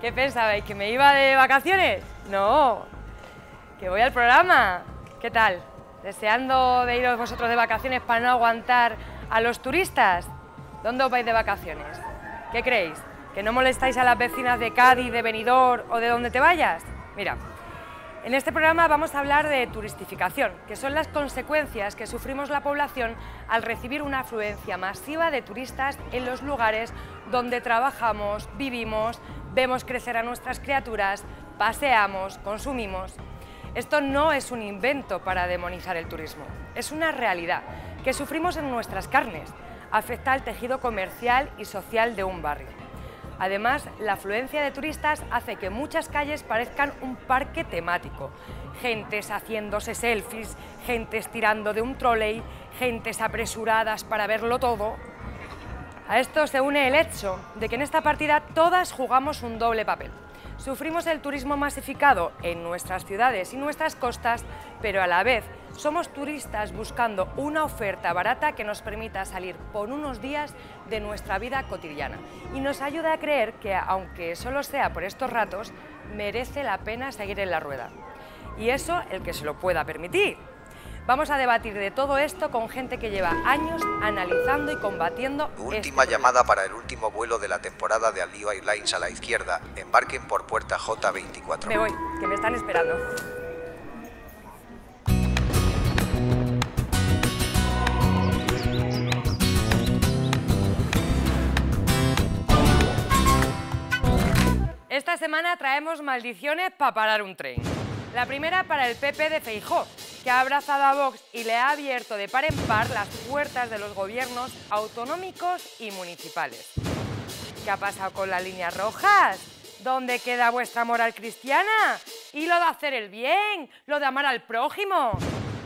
¿Qué pensabais? ¿Que me iba de vacaciones? No, que voy al programa. ¿Qué tal? ¿Deseando de iros vosotros de vacaciones para no aguantar a los turistas? ¿Dónde os vais de vacaciones? ¿Qué creéis? ¿Que no molestáis a las vecinas de Cádiz, de Benidorm o de donde te vayas? Mira, en este programa vamos a hablar de turistificación, que son las consecuencias que sufrimos la población al recibir una afluencia masiva de turistas en los lugares donde trabajamos, vivimos, vemos crecer a nuestras criaturas, paseamos, consumimos. Esto no es un invento para demonizar el turismo, es una realidad que sufrimos en nuestras carnes, afecta al tejido comercial y social de un barrio. Además, la afluencia de turistas hace que muchas calles parezcan un parque temático. Gentes haciéndose selfies, gentes tirando de un trolley, gentes apresuradas para verlo todo. A esto se une el hecho de que en esta partida todas jugamos un doble papel. Sufrimos el turismo masificado en nuestras ciudades y nuestras costas, pero a la vez somos turistas buscando una oferta barata que nos permita salir por unos días de nuestra vida cotidiana y nos ayuda a creer que, aunque solo sea por estos ratos, merece la pena seguir en la rueda. Y eso el que se lo pueda permitir. Vamos a debatir de todo esto con gente que lleva años analizando y combatiendo. Este última llamada para el último vuelo de la temporada de Alio Airlines a la izquierda. Embarquen por puerta J24. Me voy, que me están esperando. Esta semana traemos maldiciones para parar un tren. La primera para el PP de Feijóo que ha abrazado a Vox y le ha abierto de par en par las puertas de los gobiernos autonómicos y municipales. ¿Qué ha pasado con las líneas rojas? ¿Dónde queda vuestra moral cristiana? ¿Y lo de hacer el bien? ¿Lo de amar al prójimo?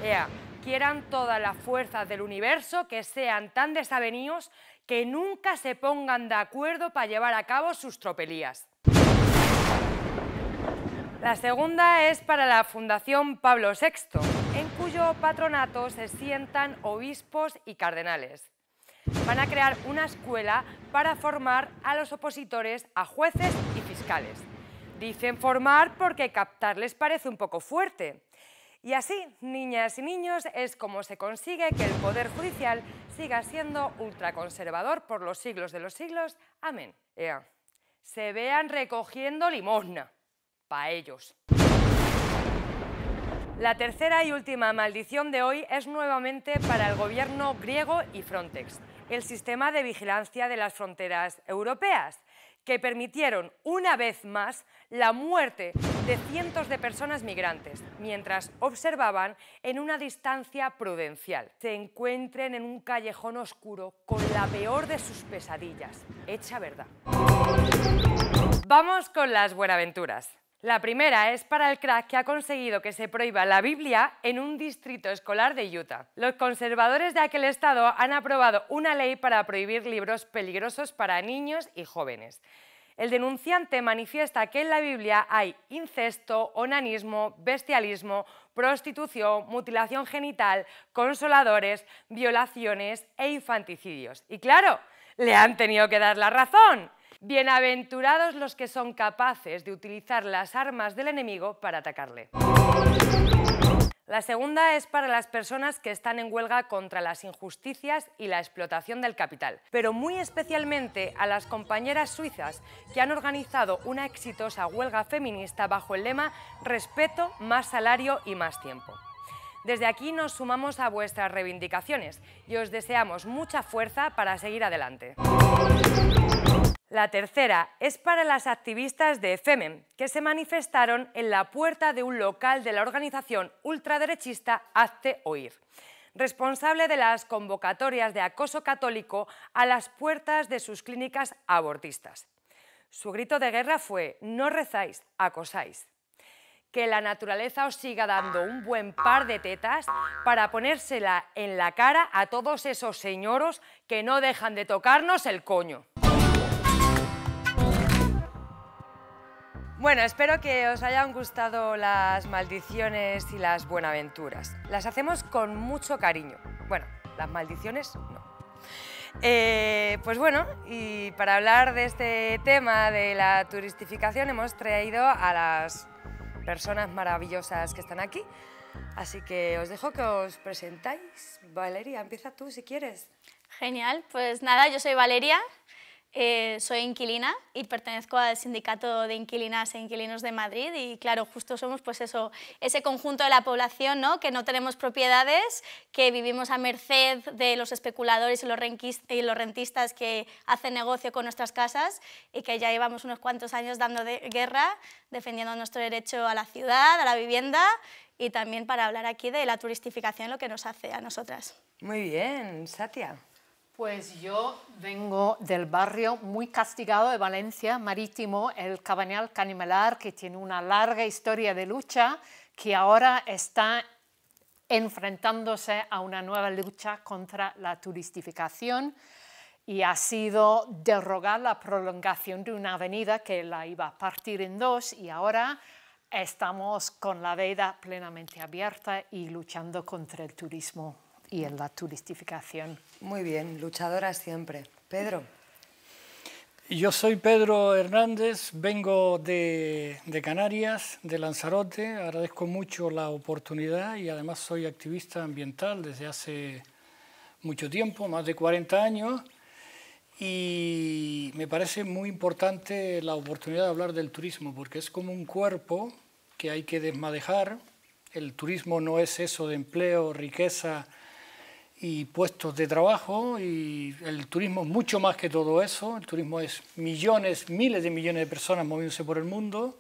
Ea, quieran todas las fuerzas del universo que sean tan desavenidos que nunca se pongan de acuerdo para llevar a cabo sus tropelías. La segunda es para la Fundación Pablo VI en cuyo patronato se sientan obispos y cardenales. Van a crear una escuela para formar a los opositores a jueces y fiscales. Dicen formar porque captar les parece un poco fuerte. Y así, niñas y niños, es como se consigue que el Poder Judicial siga siendo ultraconservador por los siglos de los siglos. Amén. Ea. Se vean recogiendo limosna. Para ellos. La tercera y última maldición de hoy es nuevamente para el gobierno griego y Frontex, el sistema de vigilancia de las fronteras europeas, que permitieron una vez más la muerte de cientos de personas migrantes mientras observaban en una distancia prudencial. Se encuentren en un callejón oscuro con la peor de sus pesadillas, hecha verdad. Vamos con las buenaventuras. La primera es para el crack que ha conseguido que se prohíba la Biblia en un distrito escolar de Utah. Los conservadores de aquel estado han aprobado una ley para prohibir libros peligrosos para niños y jóvenes. El denunciante manifiesta que en la Biblia hay incesto, onanismo, bestialismo, prostitución, mutilación genital, consoladores, violaciones e infanticidios. Y claro, le han tenido que dar la razón. Bienaventurados los que son capaces de utilizar las armas del enemigo para atacarle. La segunda es para las personas que están en huelga contra las injusticias y la explotación del capital, pero muy especialmente a las compañeras suizas que han organizado una exitosa huelga feminista bajo el lema Respeto, más salario y más tiempo. Desde aquí nos sumamos a vuestras reivindicaciones y os deseamos mucha fuerza para seguir adelante. La tercera es para las activistas de FEMEN, que se manifestaron en la puerta de un local de la organización ultraderechista Hazte Oír, responsable de las convocatorias de acoso católico a las puertas de sus clínicas abortistas. Su grito de guerra fue «No rezáis, acosáis». Que la naturaleza os siga dando un buen par de tetas para ponérsela en la cara a todos esos señoros que no dejan de tocarnos el coño. Bueno, espero que os hayan gustado las maldiciones y las buenaventuras. Las hacemos con mucho cariño. Bueno, las maldiciones no. Eh, pues bueno, y para hablar de este tema de la turistificación hemos traído a las personas maravillosas que están aquí. Así que os dejo que os presentáis. Valeria, empieza tú si quieres. Genial, pues nada, yo soy Valeria, eh, soy inquilina y pertenezco al sindicato de inquilinas e inquilinos de Madrid y claro, justo somos pues eso, ese conjunto de la población ¿no? que no tenemos propiedades, que vivimos a merced de los especuladores y los, rentistas que hacen negocio con nuestras casas y que ya llevamos unos cuantos años dando guerra, defendiendo nuestro derecho a la ciudad, a la vivienda y también para hablar aquí de la turistificación, lo que nos hace a nosotras. Muy bien, Satia. Pues yo vengo del barrio muy castigado de Valencia, marítimo, el Cabañal Canimelar, que tiene una larga historia de lucha, que ahora está enfrentándose a una nueva lucha contra la turistificación y ha sido derrogar la prolongación de una avenida que la iba a partir en dos y ahora estamos con la veda plenamente abierta y luchando contra el turismo y en la turistificación. Muy bien, luchadora siempre. Pedro. Yo soy Pedro Hernández, vengo de, de, Canarias, de Lanzarote. Agradezco mucho la oportunidad y además soy activista ambiental desde hace mucho tiempo, más de 40 años. Y me parece muy importante la oportunidad de hablar del turismo, porque es como un cuerpo que hay que desmadejar. El turismo no es eso de empleo, riqueza, y puestos de trabajo y el turismo mucho más que todo eso. El turismo es millones, miles de millones de personas moviéndose por el mundo.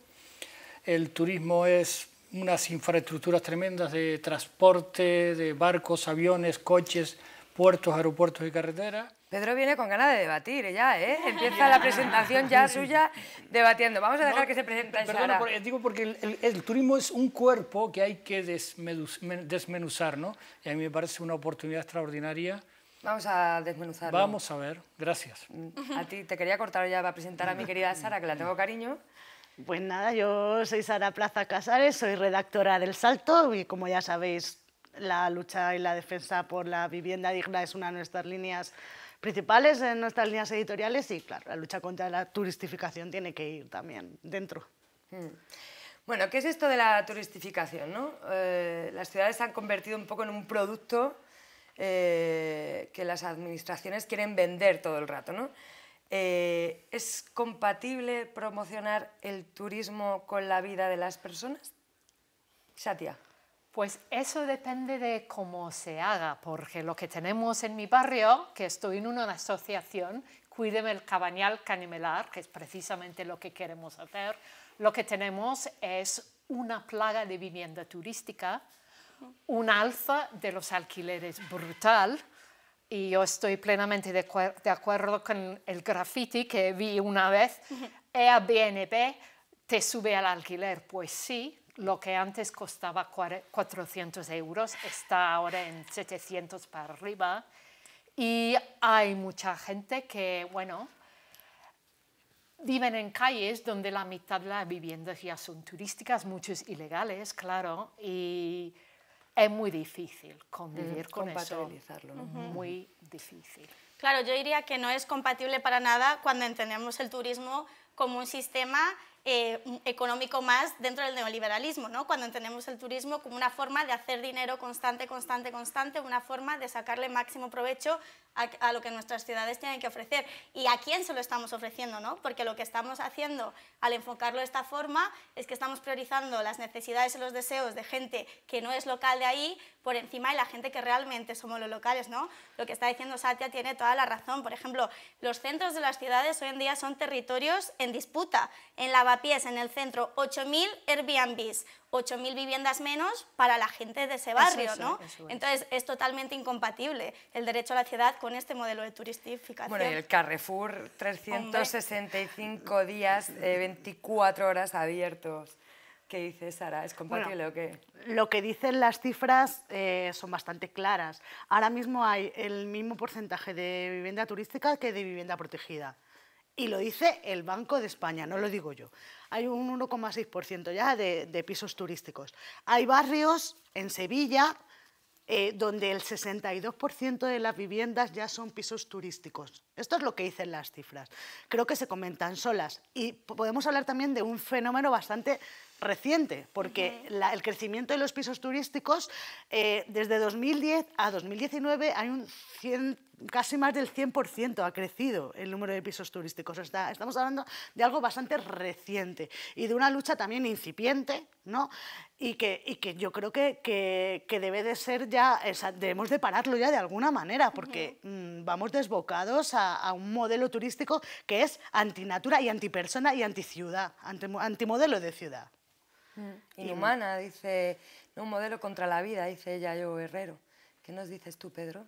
El turismo es unas infraestructuras tremendas de transporte, de barcos, aviones, coches, puertos, aeropuertos y carreteras. Pedro viene con ganas de debatir ya, ¿eh? Empieza la presentación ya suya debatiendo. Vamos a dejar que se presente Sara. Eh, digo porque el, turismo es un cuerpo que hay que desmenuzar, ¿no? Y a mí me parece una oportunidad extraordinaria. Vamos a desmenuzar Vamos a ver, gracias. Mm, a ti, te quería cortar ya para presentar a mi querida Sara, que la tengo cariño. Pues nada, yo soy Sara Plaza Casares, soy redactora del Salto y como ya sabéis, la lucha y la defensa por la vivienda digna es una de nuestras líneas principales en nuestras líneas editoriales y, claro, la lucha contra la turistificación tiene que ir también dentro. Hmm. Bueno, ¿qué es esto de la turistificación? Eh, las ciudades se han convertido un poco en un producto eh, que las administraciones quieren vender todo el rato. ¿no? Eh, ¿Es compatible promocionar el turismo con la vida de las personas? Satia. Pues eso depende de cómo se haga, porque lo que tenemos en mi barrio, que estoy en una asociación, Cuídeme el Cabañal Canimelar, que es precisamente lo que queremos hacer, lo que tenemos es una plaga de vivienda turística, un alza de los alquileres brutal, y yo estoy plenamente de, acuerdo con el graffiti que vi una vez, EABNP te sube al alquiler, pues sí, lo que antes costaba 400 euros está ahora en 700 para arriba. Y hay mucha gente que, bueno, viven en calles donde la mitad de las viviendas ya son turísticas, muchos ilegales, claro, y es muy difícil convivir mm, con eso. Muy difícil. Claro, yo diría que no es compatible para nada cuando entendemos el turismo como un sistema eh, económico más dentro del neoliberalismo, ¿no? cuando entendemos el turismo como una forma de hacer dinero constante, constante, constante, una forma de sacarle máximo provecho a, lo que nuestras ciudades tienen que ofrecer y a quién se lo estamos ofreciendo, ¿no? Porque lo que estamos haciendo al enfocarlo de esta forma es que estamos priorizando las necesidades y los deseos de gente que no es local de ahí por encima de la gente que realmente somos los locales, ¿no? Lo que está diciendo Satya tiene toda la razón. Por ejemplo, los centros de las ciudades hoy en día son territorios en disputa. En Lavapiés, en el centro, 8.000 Airbnbs, 8.000 viviendas menos para la gente de ese barrio, ¿no? Entonces es totalmente incompatible el derecho a la ciudad con este modelo de turistificación. Bueno, el Carrefour, 365 días, 24 eh, horas abiertos. ¿Qué dice Sara? ¿Es compatible o qué? Lo que dicen las cifras eh, son bastante claras. Ahora mismo hay el mismo porcentaje de vivienda turística que de vivienda protegida y lo dice el Banco de España, no lo digo yo. Hay un 1,6% ya de, pisos turísticos. Hay barrios en Sevilla eh, donde el 62% de las viviendas ya son pisos turísticos. Esto es lo que dicen las cifras. Creo que se comentan solas. Y podemos hablar también de un fenómeno bastante reciente, porque el crecimiento de los pisos turísticos eh, desde 2010 a 2019 hay un 100 casi más del 100% ha crecido el número de pisos turísticos. Está, estamos hablando de algo bastante reciente y de una lucha también incipiente, ¿no? Y que, que yo creo que, debe de ser ya, debemos de pararlo ya de alguna manera, porque mm, vamos desbocados a, un modelo turístico que es antinatura y antipersona y anticiudad, antimodelo de ciudad. Mm, inhumana, dice, un modelo contra la vida, dice ella, yo Herrero. ¿Qué nos dices tú, Pedro?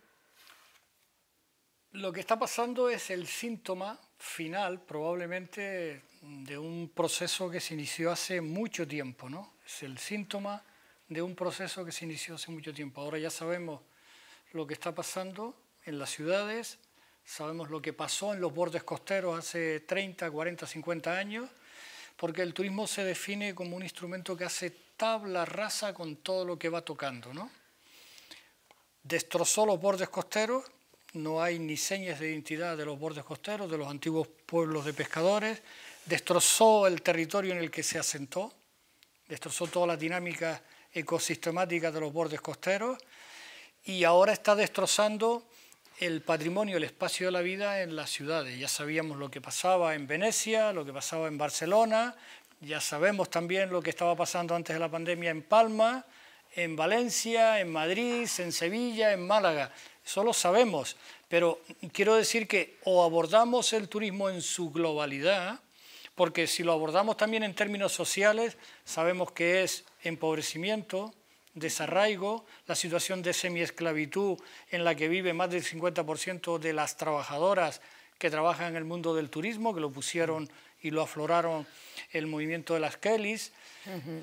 Lo que está pasando es el síntoma final, probablemente, de un proceso que se inició hace mucho tiempo, ¿no? Es el síntoma de un proceso que se inició hace mucho tiempo. Ahora ya sabemos lo que está pasando en las ciudades, sabemos lo que pasó en los bordes costeros hace 30, 40, 50 años, porque el turismo se define como un instrumento que hace tabla rasa con todo lo que va tocando, ¿no? Destrozó los bordes costeros no hay ni señas de identidad de los bordes costeros, de los antiguos pueblos de pescadores, destrozó el territorio en el que se asentó, destrozó toda la dinámica ecosistemática de los bordes costeros y ahora está destrozando el patrimonio, el espacio de la vida en las ciudades. Ya sabíamos lo que pasaba en Venecia, lo que pasaba en Barcelona, ya sabemos también lo que estaba pasando antes de la pandemia en Palma, en Valencia, en Madrid, en Sevilla, en Málaga. Solo sabemos, pero quiero decir que o abordamos el turismo en su globalidad, porque si lo abordamos también en términos sociales, sabemos que es empobrecimiento, desarraigo, la situación de semiesclavitud en la que vive más del 50% de las trabajadoras que trabajan en el mundo del turismo, que lo pusieron y lo afloraron el movimiento de las Kellys,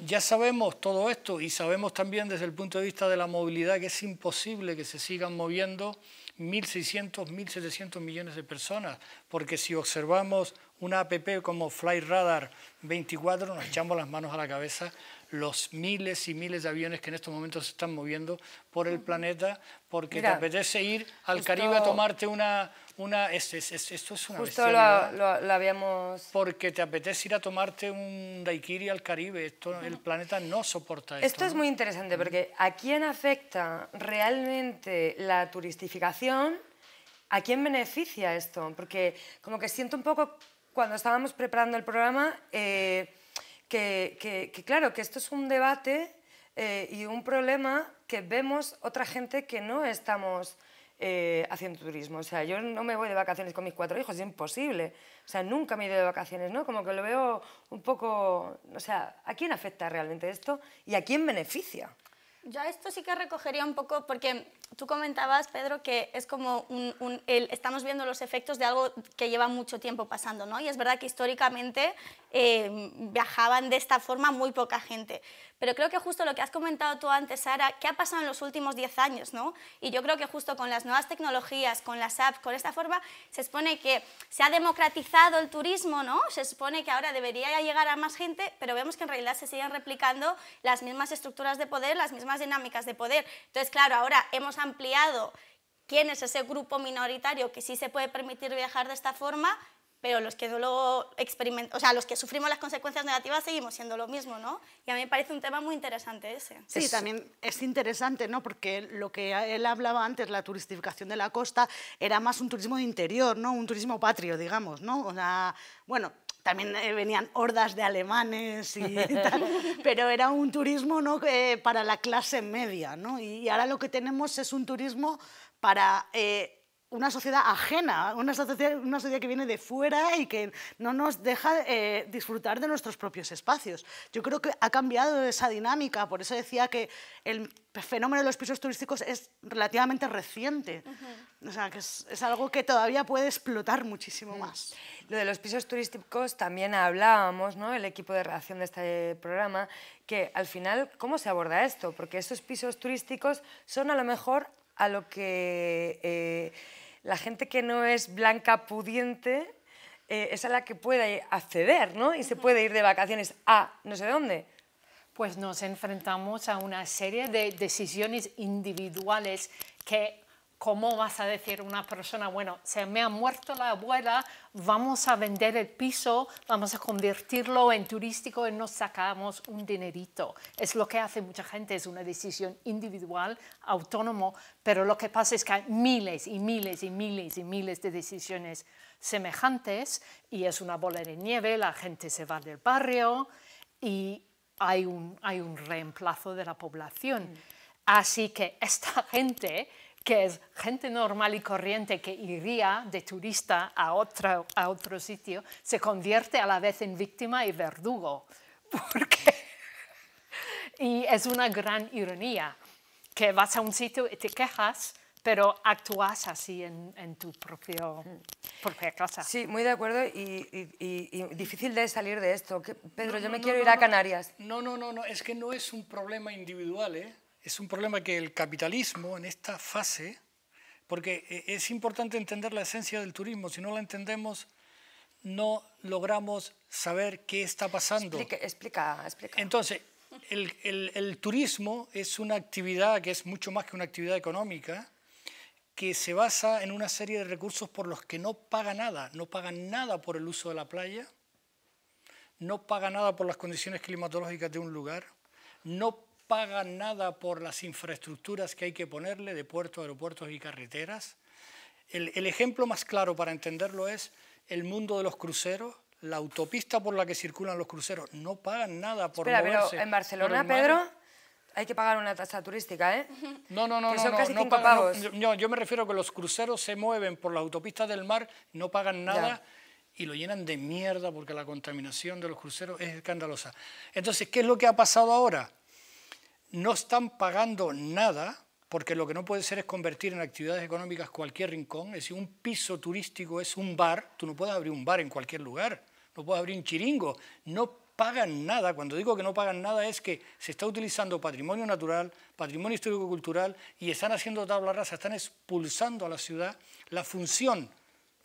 ya sabemos todo esto y sabemos también desde el punto de vista de la movilidad que es imposible que se sigan moviendo 1.600, 1.700 millones de personas, porque si observamos una APP como Fly Radar 24, nos echamos las manos a la cabeza los miles y miles de aviones que en estos momentos se están moviendo por el planeta, porque te apetece ir al Caribe a tomarte una, esto es una Justo lo, habíamos... Porque te apetece ir a tomarte un daiquiri al Caribe, esto, el planeta no soporta esto. Esto es muy interesante mm. porque ¿a quién afecta realmente la turistificación? ¿A quién beneficia esto? Porque como que siento un poco cuando estábamos preparando el programa eh, que, que, claro, que esto es un debate eh, y un problema que vemos otra gente que no estamos eh, haciendo turismo. O sea, yo no me voy de vacaciones con mis cuatro hijos, es imposible. O sea, nunca me he de vacaciones, ¿no? Como que lo veo un poco... O sea, ¿a quién afecta realmente esto y a quién beneficia? ya esto sí que recogería un poco, porque tú comentabas, Pedro, que es como un, estamos viendo los efectos de algo que lleva mucho tiempo pasando, ¿no? Y es verdad que históricamente eh, viajaban de esta forma muy poca gente. Pero creo que justo lo que has comentado tú antes, Sara, ¿qué ha pasado en los últimos diez años, ¿no? Y yo creo que justo con las nuevas tecnologías, con las apps, con esta forma, se expone que se ha democratizado el turismo, ¿no? Se expone que ahora debería llegar a más gente, pero vemos que en realidad se siguen replicando las mismas estructuras de poder, las mismas dinámicas de poder. Entonces, claro, ahora hemos ampliado quién es ese grupo minoritario que sí se puede permitir viajar de esta forma, pero los que luego experimentan, o sea, los que sufrimos las consecuencias negativas seguimos siendo lo mismo, ¿no? Y a mí me parece un tema muy interesante ese. Sí, también es interesante, ¿no? Porque lo que él hablaba antes, la turistificación de la costa, era más un turismo de interior, ¿no? Un turismo patrio, digamos, ¿no? O sea, bueno, también eh, venían hordas de alemanes y tal, pero era un turismo ¿no? Eh, para la clase media, ¿no? Y, ahora lo que tenemos es un turismo para eh, una sociedad ajena, una sociedad, una sociedad que viene de fuera y que no nos deja eh, disfrutar de nuestros propios espacios. Yo creo que ha cambiado esa dinámica, por eso decía que el fenómeno de los pisos turísticos es relativamente reciente. O sea, que es, algo que todavía puede explotar muchísimo más. Lo de los pisos turísticos también hablábamos, ¿no? El equipo de redacción de este programa, que al final, ¿cómo se aborda esto? Porque esos pisos turísticos son a lo mejor a lo que eh, la gente que no es blanca pudiente eh, es a la que puede acceder, ¿no? Y se puede ir de vacaciones a no sé dónde. Pues nos enfrentamos a una serie de decisiones individuales que ¿Cómo vas a decir a una persona, bueno, se me ha muerto la abuela, vamos a vender el piso, vamos a convertirlo en turístico y nos sacamos un dinerito? Es lo que hace mucha gente, es una decisión individual, autónomo, pero lo que pasa es que hay miles y miles y miles y miles de decisiones semejantes y es una bola de nieve, la gente se va del barrio y hay un, hay un reemplazo de la población. Mm. Así que esta gente que es gente normal y corriente que iría de turista a otro, a otro sitio, se convierte a la vez en víctima y verdugo. Porque y es una gran ironía, que vas a un sitio y te quejas, pero actúas así en, tu propio, mm. propia casa. Sí, muy de acuerdo y, difícil de salir de esto. Pedro, yo me quiero ir a Canarias. No, no, no, no, es que no es un problema individual, ¿eh? es un problema que el capitalismo en esta fase, porque eh, es importante entender la esencia del turismo, si no la entendemos no logramos saber qué está pasando. Explica, explica. Entonces, el, turismo es una actividad que es mucho más que una actividad económica, que se basa en una serie de recursos por los que no paga nada. No paga nada por el uso de la playa, no paga nada por las condiciones climatológicas de un lugar, no pagan nada por las infraestructuras que hay que ponerle de puertos, aeropuertos y carreteras. El, ejemplo más claro para entenderlo es el mundo de los cruceros la autopista por la que circulan los cruceros. No pagan nada por moverse pero en Barcelona, Pedro, hay que pagar una tasa turística, ¿eh? No, no, no. no, yo, me refiero a que los cruceros se mueven por las autopistas del mar, no pagan nada y lo llenan de mierda porque la contaminación de los cruceros es escandalosa. Entonces, ¿qué es lo que ha pasado ahora? no están pagando nada, porque lo que no puede ser es convertir en actividades económicas cualquier rincón. Es decir, un piso turístico es un bar, tú no puedes abrir un bar en cualquier lugar, no puedes abrir un chiringo, no pagan nada. Cuando digo que no pagan nada es que se está utilizando patrimonio natural, patrimonio histórico-cultural y están haciendo tabla rasa, están expulsando a la ciudad la función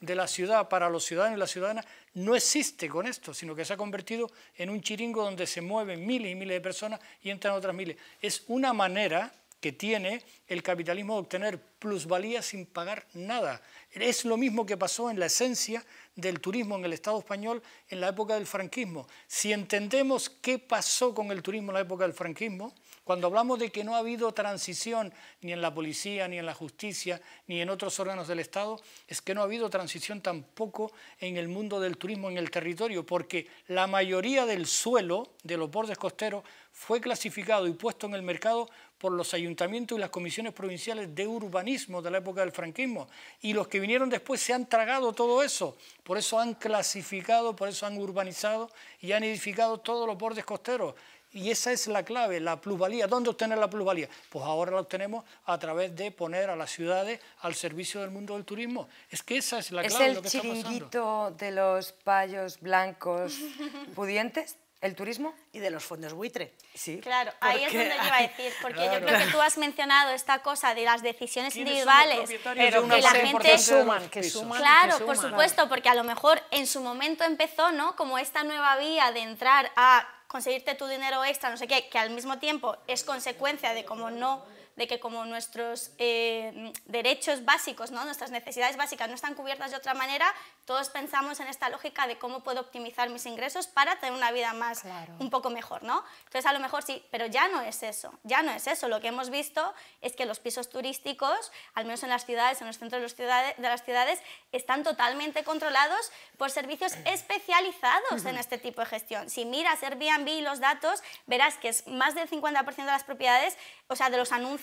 de la ciudad para los ciudadanos y las ciudadanas no existe con esto, sino que se ha convertido en un chiringo donde se mueven miles y miles de personas y entran otras miles. Es una manera que tiene el capitalismo de obtener plusvalía sin pagar nada. Es lo mismo que pasó en la esencia del turismo en el Estado español en la época del franquismo. Si entendemos qué pasó con el turismo en la época del franquismo, cuando hablamos de que no ha habido transición ni en la policía, ni en la justicia, ni en otros órganos del Estado, es que no ha habido transición tampoco en el mundo del turismo, en el territorio, porque la mayoría del suelo de los bordes costeros fue clasificado y puesto en el mercado por los ayuntamientos y las comisiones provinciales de urbanismo de la época del franquismo. Y los que vinieron después se han tragado todo eso. Por eso han clasificado, por eso han urbanizado y han edificado todos los bordes costeros. Y esa es la clave, la plusvalía. ¿Dónde obtener la plusvalía? Pues ahora la obtenemos a través de poner a las ciudades al servicio del mundo del turismo. Es que esa es la clave. de lo que está de los payos blancos pudientes? ¿El turismo? Y de los fondos buitre. Sí. Claro, ahí es donde yo iba a decir, porque yo creo que tú has mencionado esta cosa de las decisiones individuales, pero que la gente suman, que suman. Claro, que suman. por supuesto, porque a lo mejor en su momento empezó, ¿no? Como esta nueva vía de entrar a conseguirte tu dinero extra, no sé qué, que al mismo tiempo es consecuencia de cómo no de que como nuestros eh, derechos básicos, ¿no? nuestras necesidades básicas no están cubiertas de otra manera, todos pensamos en esta lógica de cómo puedo optimizar mis ingresos para tener una vida más, un poco mejor, ¿no? Entonces a lo mejor sí, pero ya no es eso, ya no es eso. Lo que hemos visto es que los pisos turísticos, al menos en las ciudades, en los centros de, las ciudades, están totalmente controlados por servicios especializados en este tipo de gestión. Si miras Airbnb y los datos, verás que es más del 50% de las propiedades, o sea, de los anuncios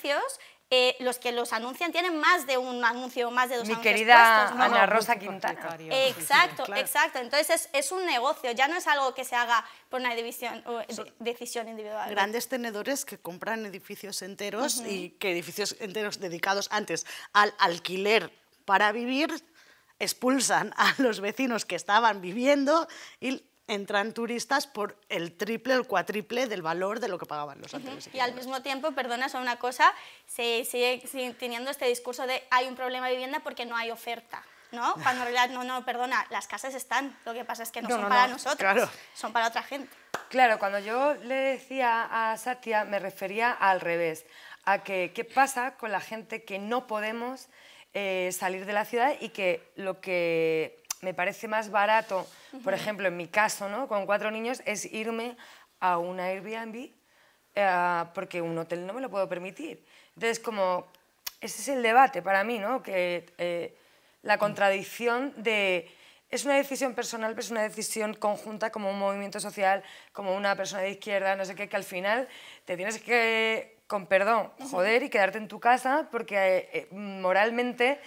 eh, los que los anuncian tienen más de un anuncio, más de dos anuncios. Mi querida Ana Rosa Quintana. Exacto, exacto. Entonces es, un negocio, ya no es algo que se haga por una decisión individual. Grandes tenedores que compran edificios enteros y que edificios enteros dedicados antes al alquiler para vivir expulsan a los vecinos que estaban viviendo y entran turistas por el triple, el cuatriple del valor de lo que pagaban los anteriores. Y al mismo tiempo, perdona, son una cosa, se sigue, teniendo este discurso de hay un problema de vivienda porque no hay oferta. ¿no? Cuando en realidad, no, no, perdona, las casas están, lo que pasa es que no, son para nosotros, son para otra gente. Claro, cuando yo le decía a Satya, me refería al revés, a que qué pasa con la gente que no podemos eh, salir de la ciudad y que lo que me parece más barato, por ejemplo, en mi caso, ¿no? con cuatro niños, es irme a una Airbnb eh, porque un hotel no me lo puedo permitir. Entonces, como ese es el debate para mí, ¿no? que eh, la mm. contradicción de... Es una decisión personal, pero es una decisión conjunta como un movimiento social, como una persona de izquierda, no sé qué, que al final te tienes que, con perdón, joder y quedarte en tu casa porque eh, moralmente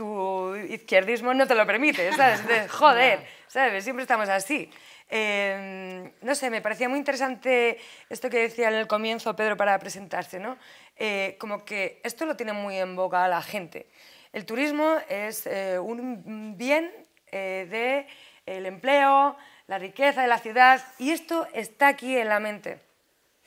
tu izquierdismo no te lo permite, ¿sabes? joder, ¿sabes? Siempre estamos así. Em, no sé, me parecía muy interesante esto que decía en el comienzo Pedro para presentarse, ¿no? Eh, como que esto lo tiene muy en boca la gente. El turismo es eh, un bien eh, del el empleo, la riqueza de la ciudad, y esto está aquí en la mente.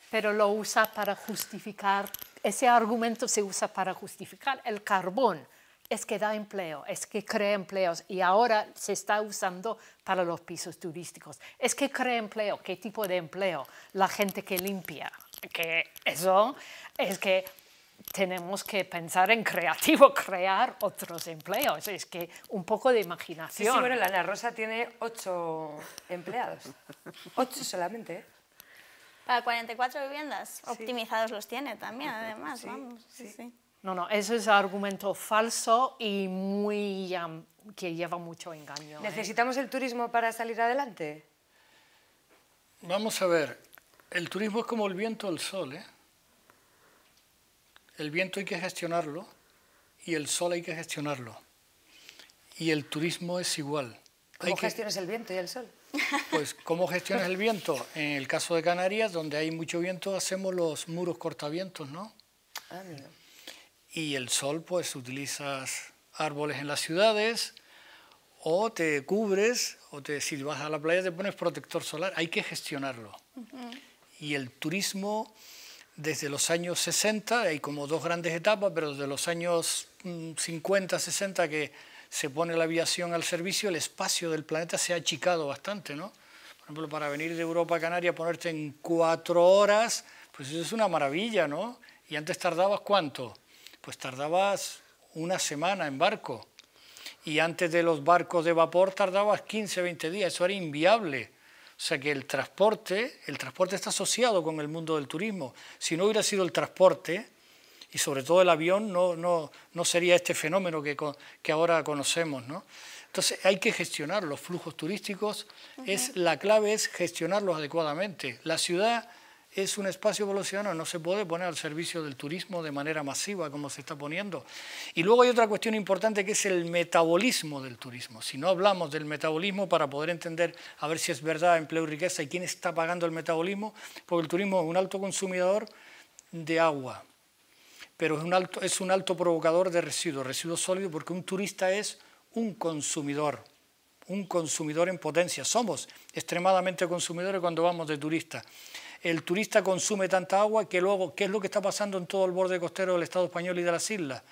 Pero lo usa para justificar, ese argumento se usa para justificar el carbón es que da empleo, es que crea empleos y ahora se está usando para los pisos turísticos. Es que crea empleo, ¿qué tipo de empleo? La gente que limpia, que eso es que tenemos que pensar en creativo, crear otros empleos, es que un poco de imaginación. Sí, la Ana Rosa tiene ocho empleados, ocho solamente, ¿eh? Para 44 viviendas, optimizados los tiene también, además, sí, sí. No, no, eso es argumento falso y muy que lleva mucho engaño. ¿eh? ¿Necesitamos el turismo para salir adelante? Vamos a ver, el turismo es como el viento o el sol, ¿eh? El viento hay que gestionarlo y el sol hay que gestionarlo. Y el turismo es igual. ¿Cómo hay el viento y el sol? Pues, ¿cómo gestionas el viento? En el caso de Canarias, donde hay mucho viento, hacemos los muros cortavientos, ¿no? Ah, mira y el sol, pues utilizas árboles en las ciudades o te cubres o te, si vas a la playa te pones protector solar. Hay que gestionarlo. Y el turismo desde los años 60, hay como dos grandes etapas, pero desde los años 50, mm, 60 que se pone la aviación al servicio, el espacio del planeta se ha achicado bastante, ¿no? Por ejemplo, para venir de Europa a Canarias, ponerte en cuatro horas, pues eso es una maravilla, ¿no? Y antes tardabas cuánto? pues tardabas una semana en barco. Y antes de los barcos de vapor tardabas 15, 20 días, eso era inviable. O sea que el transporte, el transporte está asociado con el mundo del turismo. Si no hubiera sido el transporte, y sobre todo el avión, no, no, no sería este fenómeno que, que ahora conocemos. ¿no? Entonces hay que gestionar los flujos turísticos, es, la clave es gestionarlos adecuadamente. La ciudad es un espacio evolucionario, no se puede poner al servicio del turismo de manera masiva como se está poniendo. Y luego hay otra cuestión importante que es el metabolismo del turismo. Si no hablamos del metabolismo para poder entender a ver si es verdad empleo y riqueza y quién está pagando el metabolismo, porque el turismo es un alto consumidor de agua, pero es un alto, es un alto provocador de residuos, residuos sólidos, porque un turista es un consumidor un consumidor en potencia. Somos extremadamente consumidores cuando vamos de turista el turista consume tanta agua que luego, ¿qué es lo que está pasando en todo el borde costero del Estado español y de las islas?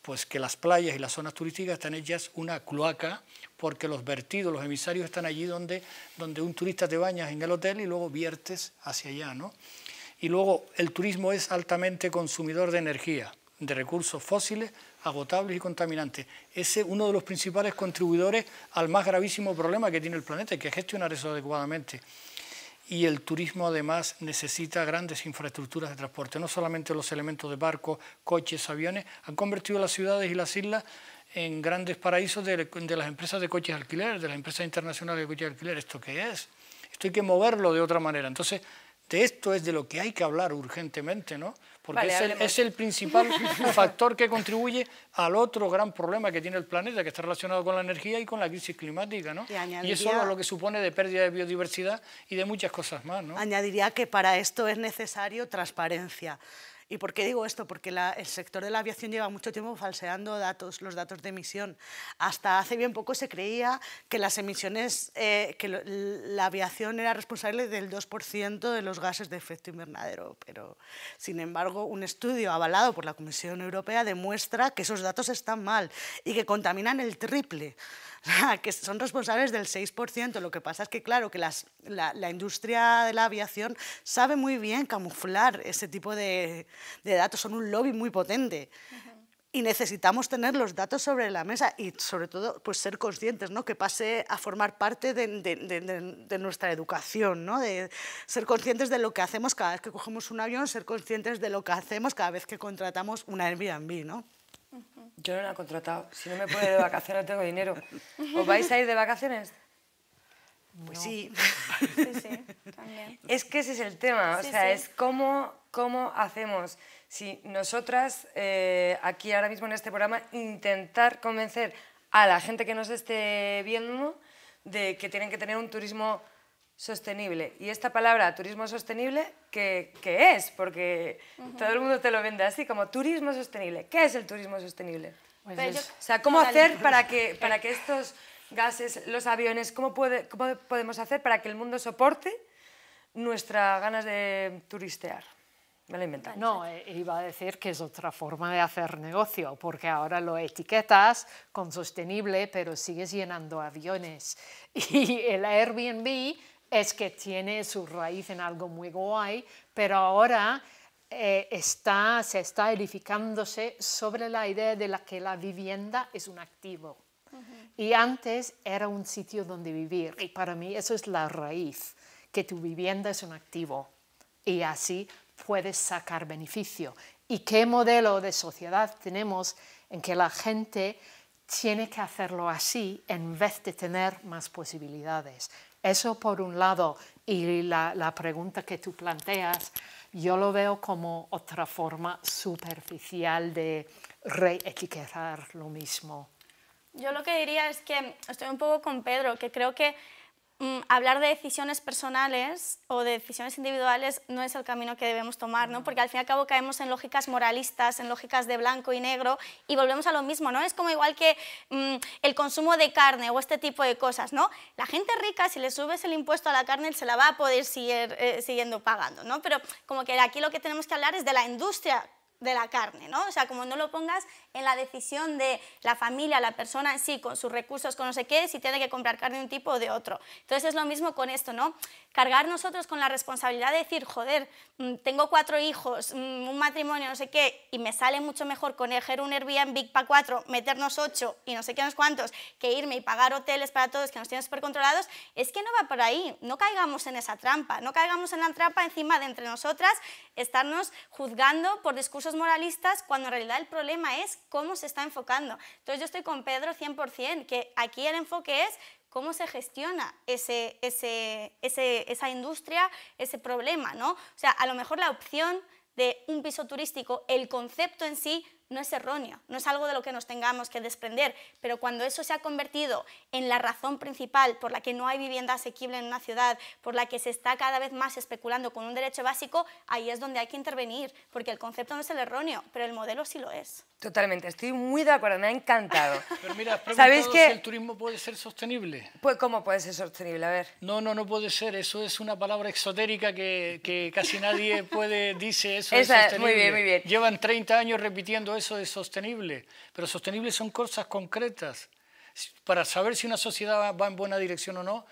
Pues que las playas y las zonas turísticas están hechas una cloaca porque los vertidos, los emisarios están allí donde, donde un turista te bañas en el hotel y luego viertes hacia allá. ¿no? Y luego el turismo es altamente consumidor de energía, de recursos fósiles, agotables y contaminantes. Ese es uno de los principales contribuidores al más gravísimo problema que tiene el planeta, que es gestionar eso adecuadamente y el turismo además necesita grandes infraestructuras de transporte. No solamente los elementos de barco, coches, aviones, han convertido las ciudades y las islas en grandes paraísos de, las empresas de coches alquiler, de las empresas internacionales de coches alquiler. ¿Esto qué es? Esto hay que moverlo de otra manera. Entonces, de esto es de lo que hay que hablar urgentemente, ¿no? porque es, el, principal factor que contribuye al otro gran problema que tiene el planeta, que está relacionado con la energía y con la crisis climática. ¿no? Y, eso es lo que supone de pérdida de biodiversidad y de muchas cosas más. Añadiría que para esto es necesario transparencia. ¿Y por qué digo esto? Porque el sector de la aviación lleva mucho tiempo falseando datos, los datos de emisión. Hasta hace bien poco se creía que las emisiones, eh, que la aviación era responsable del 2% de los gases de efecto invernadero, pero sin embargo un estudio avalado por la Comisión Europea demuestra que esos datos están mal y que contaminan el triple. que son responsables del 6%. Lo que pasa es que, claro, que la, industria de la aviación sabe muy bien camuflar ese tipo de, datos, son un lobby muy potente. y necesitamos tener los datos sobre la mesa y sobre todo pues ser conscientes, ¿no? que pase a formar parte de, de nuestra educación, ¿no? de ser conscientes de lo que hacemos cada vez que cogemos un avión, ser conscientes de lo que hacemos cada vez que contratamos una Airbnb. ¿no? Yo no la he contratado. Si no me puedo ir de vacaciones, no tengo dinero. ¿Os vais a ir de vacaciones? Pues sí. Sí, sí, Es que ese es el tema, o sea, es cómo, cómo hacemos, si nosotras eh, aquí ahora mismo en este programa, intentar convencer a la gente que nos esté viendo de que tienen que tener un turismo sostenible. Y esta palabra, turismo sostenible, ¿qué, qué es? Porque todo el mundo te lo vende así, como turismo sostenible. ¿Qué es el turismo sostenible? Pues pues, o sea, ¿cómo hacer para que, para que estos gases, los aviones, ¿cómo, puede, cómo podemos hacer para que el mundo soporte nuestras ganas de turistear? Me lo No, eh, iba a decir que es otra forma de hacer negocio, porque ahora lo etiquetas con sostenible, pero sigues llenando aviones. Y el Airbnb es que tiene su raíz en algo muy guay, pero ahora eh, está, se está edificándose sobre la idea de la que la vivienda es un activo. Y antes era un sitio donde vivir, y para mí eso es la raíz, que tu vivienda es un activo, y así puedes sacar beneficio. ¿Y qué modelo de sociedad tenemos en que la gente tiene que hacerlo así en vez de tener más posibilidades? Eso por un lado. Y la, pregunta que tú planteas, yo lo veo como otra forma superficial de reetiquetar lo mismo. Yo lo que diría es que estoy un poco con Pedro, que creo que Mm, hablar de decisiones personales o de decisiones individuales no es el camino que debemos tomar, ¿no? Porque al fin y al cabo caemos en lógicas moralistas, en lógicas de blanco y negro y volvemos a lo mismo, ¿no? Es como igual que mm, el consumo de carne o este tipo de cosas, ¿no? La gente rica, si le subes el impuesto a la carne, se la va a poder seguir eh, siguiendo pagando, ¿no? Pero como que aquí lo que tenemos que hablar es de la industria de la carne, ¿no? O sea, como no lo pongas en la decisión de la familia, la persona en sí, con sus recursos, con no sé qué, si tiene que comprar carne de un tipo o de otro. Entonces es lo mismo con esto, ¿no? Cargar nosotros con la responsabilidad de decir, joder, mm, tengo cuatro hijos, mm, un matrimonio, no sé qué, y me sale mucho mejor con ejer un Airbnb para cuatro, meternos ocho y no sé qué, unos cuantos, que irme y pagar hoteles para todos que nos tienen súper controlados, es que no va por ahí, no caigamos en esa trampa, no caigamos en la trampa encima de entre nosotras estarnos juzgando por discursos moralistas cuando en realidad el problema es cómo se está enfocando. Entonces yo estoy con Pedro 100%, que aquí el enfoque es cómo se gestiona ese, ese, ese, esa industria, ese problema, ¿no? O sea, a lo mejor la opción de un piso turístico, el concepto en sí no es erróneo, no es algo de lo que nos tengamos que desprender, pero cuando eso se ha convertido en la razón principal por la que no hay vivienda asequible en una ciudad, por la que se está cada vez más especulando con un derecho básico, ahí es donde hay que intervenir, porque el concepto no es el erróneo, pero el modelo sí lo es. Totalmente, estoy muy de acuerdo, me ha encantado. Pero mira, ¿Sabéis que... el turismo puede ser sostenible. Pues, ¿cómo puede ser sostenible? A ver. No, no, no puede ser, eso es una palabra exotérica que, casi nadie puede, dice eso es sostenible. Muy bien, muy bien. Llevan 30 años repitiendo eso es sostenible, pero sostenibles son cosas concretas. Para saber si una sociedad va en buena dirección o no,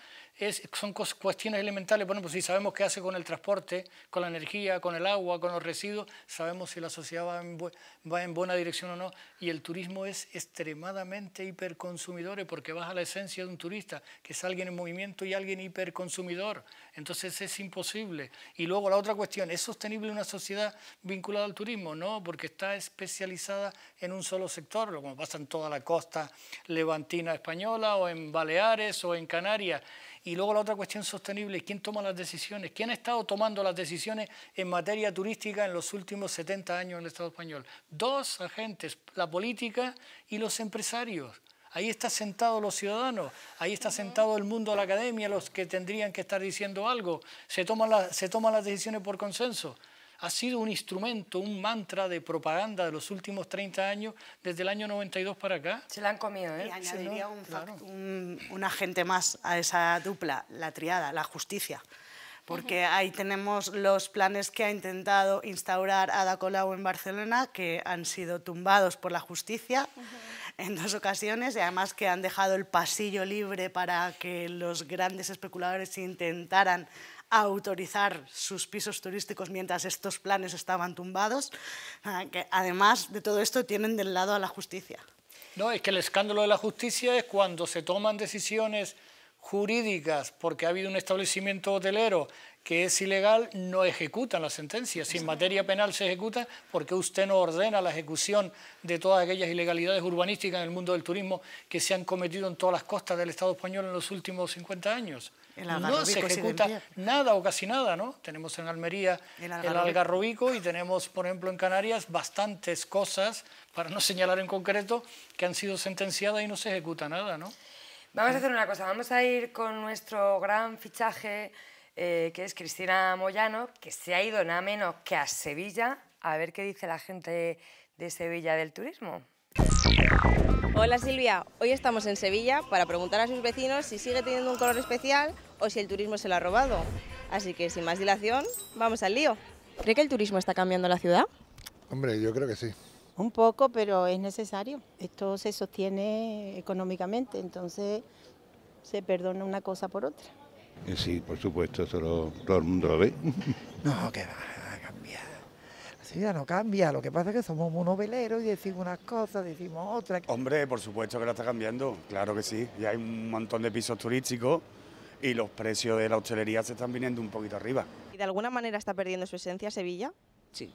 son cuestiones elementales. Bueno, pues si sabemos qué hace con el transporte, con la energía, con el agua, con los residuos, sabemos si la sociedad va en, va en buena dirección o no. Y el turismo es extremadamente hiperconsumidor eh, porque vas a la esencia de un turista, que es alguien en movimiento y alguien hiperconsumidor. Entonces es imposible. Y luego la otra cuestión, ¿es sostenible una sociedad vinculada al turismo? No, porque está especializada en un solo sector, como pasa en toda la costa levantina española o en Baleares o en Canarias. Y luego la otra cuestión sostenible, ¿quién toma las decisiones? ¿Quién ha estado tomando las decisiones en materia turística en los últimos 70 años en el Estado español? Dos agentes, la política y los empresarios. Ahí están sentados los ciudadanos, ahí está sentado el mundo de la academia, los que tendrían que estar diciendo algo. Se toman, se toman las decisiones por consenso ha sido un instrumento, un mantra de propaganda de los últimos 30 años, desde el año 92 para acá. Se la han comido, ¿eh? Y añadiría un, claro. un, agente más a esa dupla, la triada, la justicia porque ahí tenemos los planes que ha intentado instaurar Ada Colau en Barcelona, que han sido tumbados por la justicia en dos ocasiones, y además que han dejado el pasillo libre para que los grandes especuladores intentaran autorizar sus pisos turísticos mientras estos planes estaban tumbados, que además de todo esto tienen del lado a la justicia. No, es que el escándalo de la justicia es cuando se toman decisiones jurídicas porque ha habido un establecimiento hotelero que es ilegal, no ejecutan la sentencia. sin materia penal se ejecuta, ¿por qué usted no ordena la ejecución de todas aquellas ilegalidades urbanísticas en el mundo del turismo que se han cometido en todas las costas del Estado español en los últimos 50 años? no se ejecuta nada o casi nada, ¿no? Tenemos en Almería el algarrobico. y tenemos, por ejemplo, en Canarias bastantes cosas, para no señalar en concreto, que han sido sentenciadas y no se ejecuta nada, ¿no? Vamos a hacer una cosa, vamos a ir con nuestro gran fichaje, eh, que es Cristina Moyano, que se ha ido nada menos que a Sevilla, a ver qué dice la gente de Sevilla del turismo. Hola Silvia, hoy estamos en Sevilla para preguntar a sus vecinos si sigue teniendo un color especial o si el turismo se lo ha robado. Así que sin más dilación, vamos al lío. ¿Cree que el turismo está cambiando la ciudad? Hombre, yo creo que sí. Un poco, pero es necesario. Esto se sostiene económicamente, entonces se perdona una cosa por otra. Sí, por supuesto, eso todo el mundo lo ve. No, que va a cambiar. La ciudad no cambia, lo que pasa es que somos monoveleros y decimos unas cosas, decimos otras. Hombre, por supuesto que lo está cambiando, claro que sí. ...y hay un montón de pisos turísticos y los precios de la hostelería se están viniendo un poquito arriba. ¿Y de alguna manera está perdiendo su esencia Sevilla? Sí,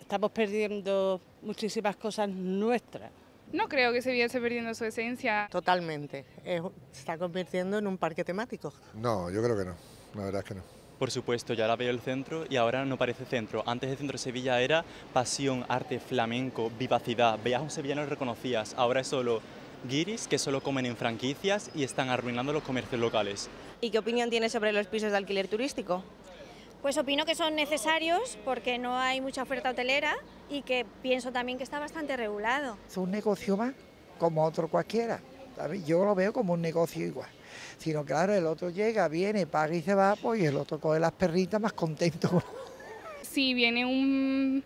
estamos perdiendo muchísimas cosas nuestras. No creo que Sevilla esté perdiendo su esencia. Totalmente, se está convirtiendo en un parque temático. No, yo creo que no, la verdad es que no. Por supuesto, ya la veo el centro y ahora no parece centro. Antes el centro de Sevilla era pasión, arte, flamenco, vivacidad. Veías un sevillano y lo reconocías. Ahora es solo guiris que solo comen en franquicias y están arruinando los comercios locales. ¿Y qué opinión tiene sobre los pisos de alquiler turístico? Pues opino que son necesarios porque no hay mucha oferta hotelera y que pienso también que está bastante regulado. Es un negocio más como otro cualquiera. Yo lo veo como un negocio igual. Sino claro, el otro llega, viene, paga y se va, pues y el otro coge las perritas más contento. Si viene un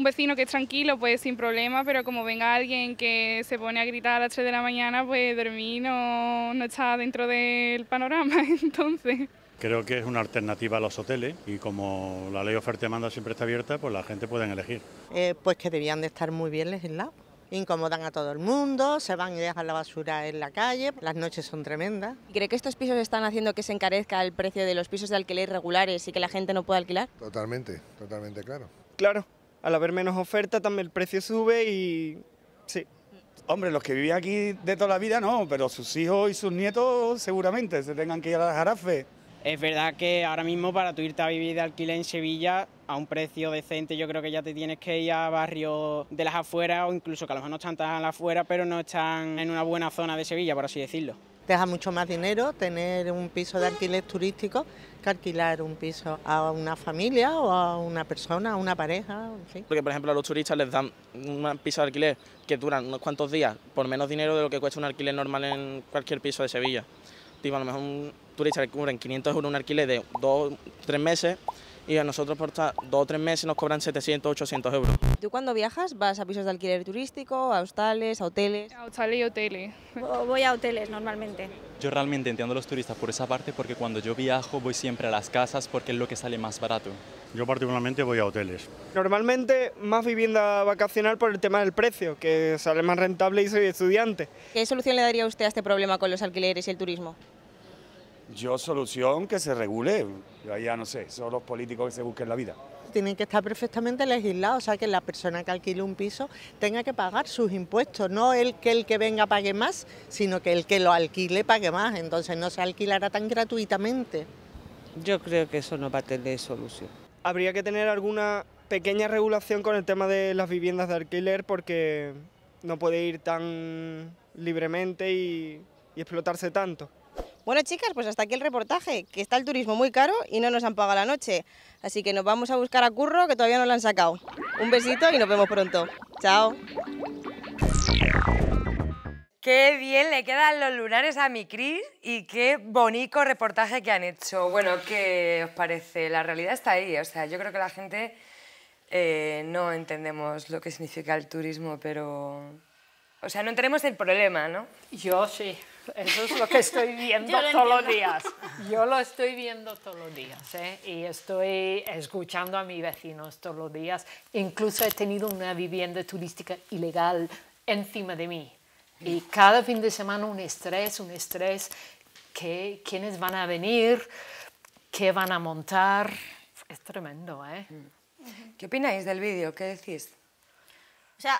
un vecino que es tranquilo, pues sin problema, pero como venga alguien que se pone a gritar a las 3 de la mañana, pues dormir no, está dentro del panorama, entonces. Creo que es una alternativa a los hoteles y como la ley oferta y demanda siempre está abierta, pues la gente puede elegir. Eh, pues que debían de estar muy bien legislados. Incomodan a todo el mundo, se van y dejan la basura en la calle, las noches son tremendas. ¿Cree que estos pisos están haciendo que se encarezca el precio de los pisos de alquiler regulares y que la gente no pueda alquilar? Totalmente, totalmente claro. Claro, al haber menos oferta también el precio sube y sí. Hombre, los que vivían aquí de toda la vida no, pero sus hijos y sus nietos seguramente se tengan que ir a las jarafe. Es verdad que ahora mismo para tú irte a vivir de alquiler en Sevilla a un precio decente yo creo que ya te tienes que ir a barrios de las afueras o incluso que a lo mejor no están tan afuera pero no están en una buena zona de Sevilla, por así decirlo. Te deja mucho más dinero tener un piso de alquiler turístico que alquilar un piso a una familia o a una persona, a una pareja. fin". Porque, por ejemplo, a los turistas les dan un piso de alquiler que duran unos cuantos días por menos dinero de lo que cuesta un alquiler normal en cualquier piso de Sevilla. a lo mejor un turista le cubren 500 euros un alquiler de dos, tres meses y a nosotros por dos o tres meses nos cobran 700, 800 euros. ¿Tú cuando viajas vas a pisos de alquiler turístico, a hostales, a hoteles? A hostales y hoteles. voy a hoteles normalmente. Yo realmente entiendo a los turistas por esa parte porque cuando yo viajo voy siempre a las casas porque es lo que sale más barato. Yo particularmente voy a hoteles. Normalmente más vivienda vacacional por el tema del precio, que sale más rentable y soy estudiante. ¿Qué solución le daría usted a este problema con los alquileres y el turismo? Yo solución que se regule, yo ya no sé, son los políticos que se busquen la vida. Tienen que estar perfectamente legislados, o sea que la persona que alquile un piso tenga que pagar sus impuestos, no el que el que venga pague más, sino que el que lo alquile pague más, entonces no se alquilará tan gratuitamente. Yo creo que eso no va a tener solución. Habría que tener alguna pequeña regulación con el tema de las viviendas de alquiler porque no puede ir tan libremente y explotarse tanto. Bueno, chicas, pues hasta aquí el reportaje, que está el turismo muy caro y no nos han pagado la noche. Así que nos vamos a buscar a Curro, que todavía no lo han sacado. Un besito y nos vemos pronto. Chao. Qué bien le quedan los lunares a mi Cris y qué bonito reportaje que han hecho. Bueno, ¿qué os parece? La realidad está ahí. O sea, yo creo que la gente eh, no entendemos lo que significa el turismo, pero... O sea, no tenemos el problema, ¿no? Yo sí. Eso es lo que estoy viendo todos los días. Yo lo estoy viendo todos los días ¿eh? y estoy escuchando a mis vecinos todos los días. Incluso he tenido una vivienda turística ilegal encima de mí. Y cada fin de semana un estrés, un estrés, que, quiénes van a venir, qué van a montar. Es tremendo, ¿eh? ¿Qué opináis del vídeo? ¿Qué decís? O sea,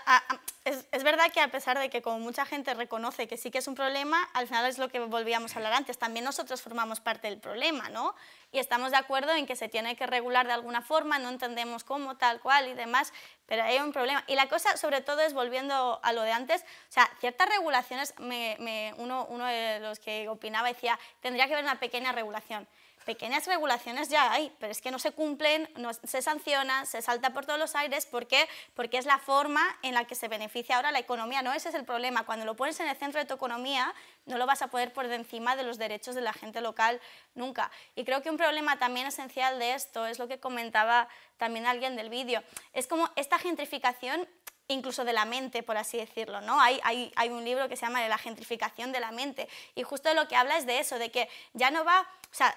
es, verdad que a pesar de que como mucha gente reconoce que sí que es un problema, al final es lo que volvíamos a hablar antes, también nosotros formamos parte del problema, ¿no? Y estamos de acuerdo en que se tiene que regular de alguna forma, no entendemos cómo, tal cual y demás, pero hay un problema. Y la cosa, sobre todo, es volviendo a lo de antes, o sea, ciertas regulaciones, uno, uno de los que opinaba decía, tendría que haber una pequeña regulación pequeñas regulaciones ya hay, pero es que no se cumplen, no, se sancionan, se salta por todos los aires. ¿Por qué? Porque es la forma en la que se beneficia ahora la economía, ¿no? Ese es el problema. Cuando lo pones en el centro de tu economía, no lo vas a poder por encima de los derechos de la gente local nunca. Y creo que un problema también esencial de esto es lo que comentaba también alguien del vídeo. Es como esta gentrificación incluso de la mente, por así decirlo. ¿no? Hay, hay, un libro que se llama La gentrificación de la mente y justo lo que habla es de eso, de que ya no va... O sea,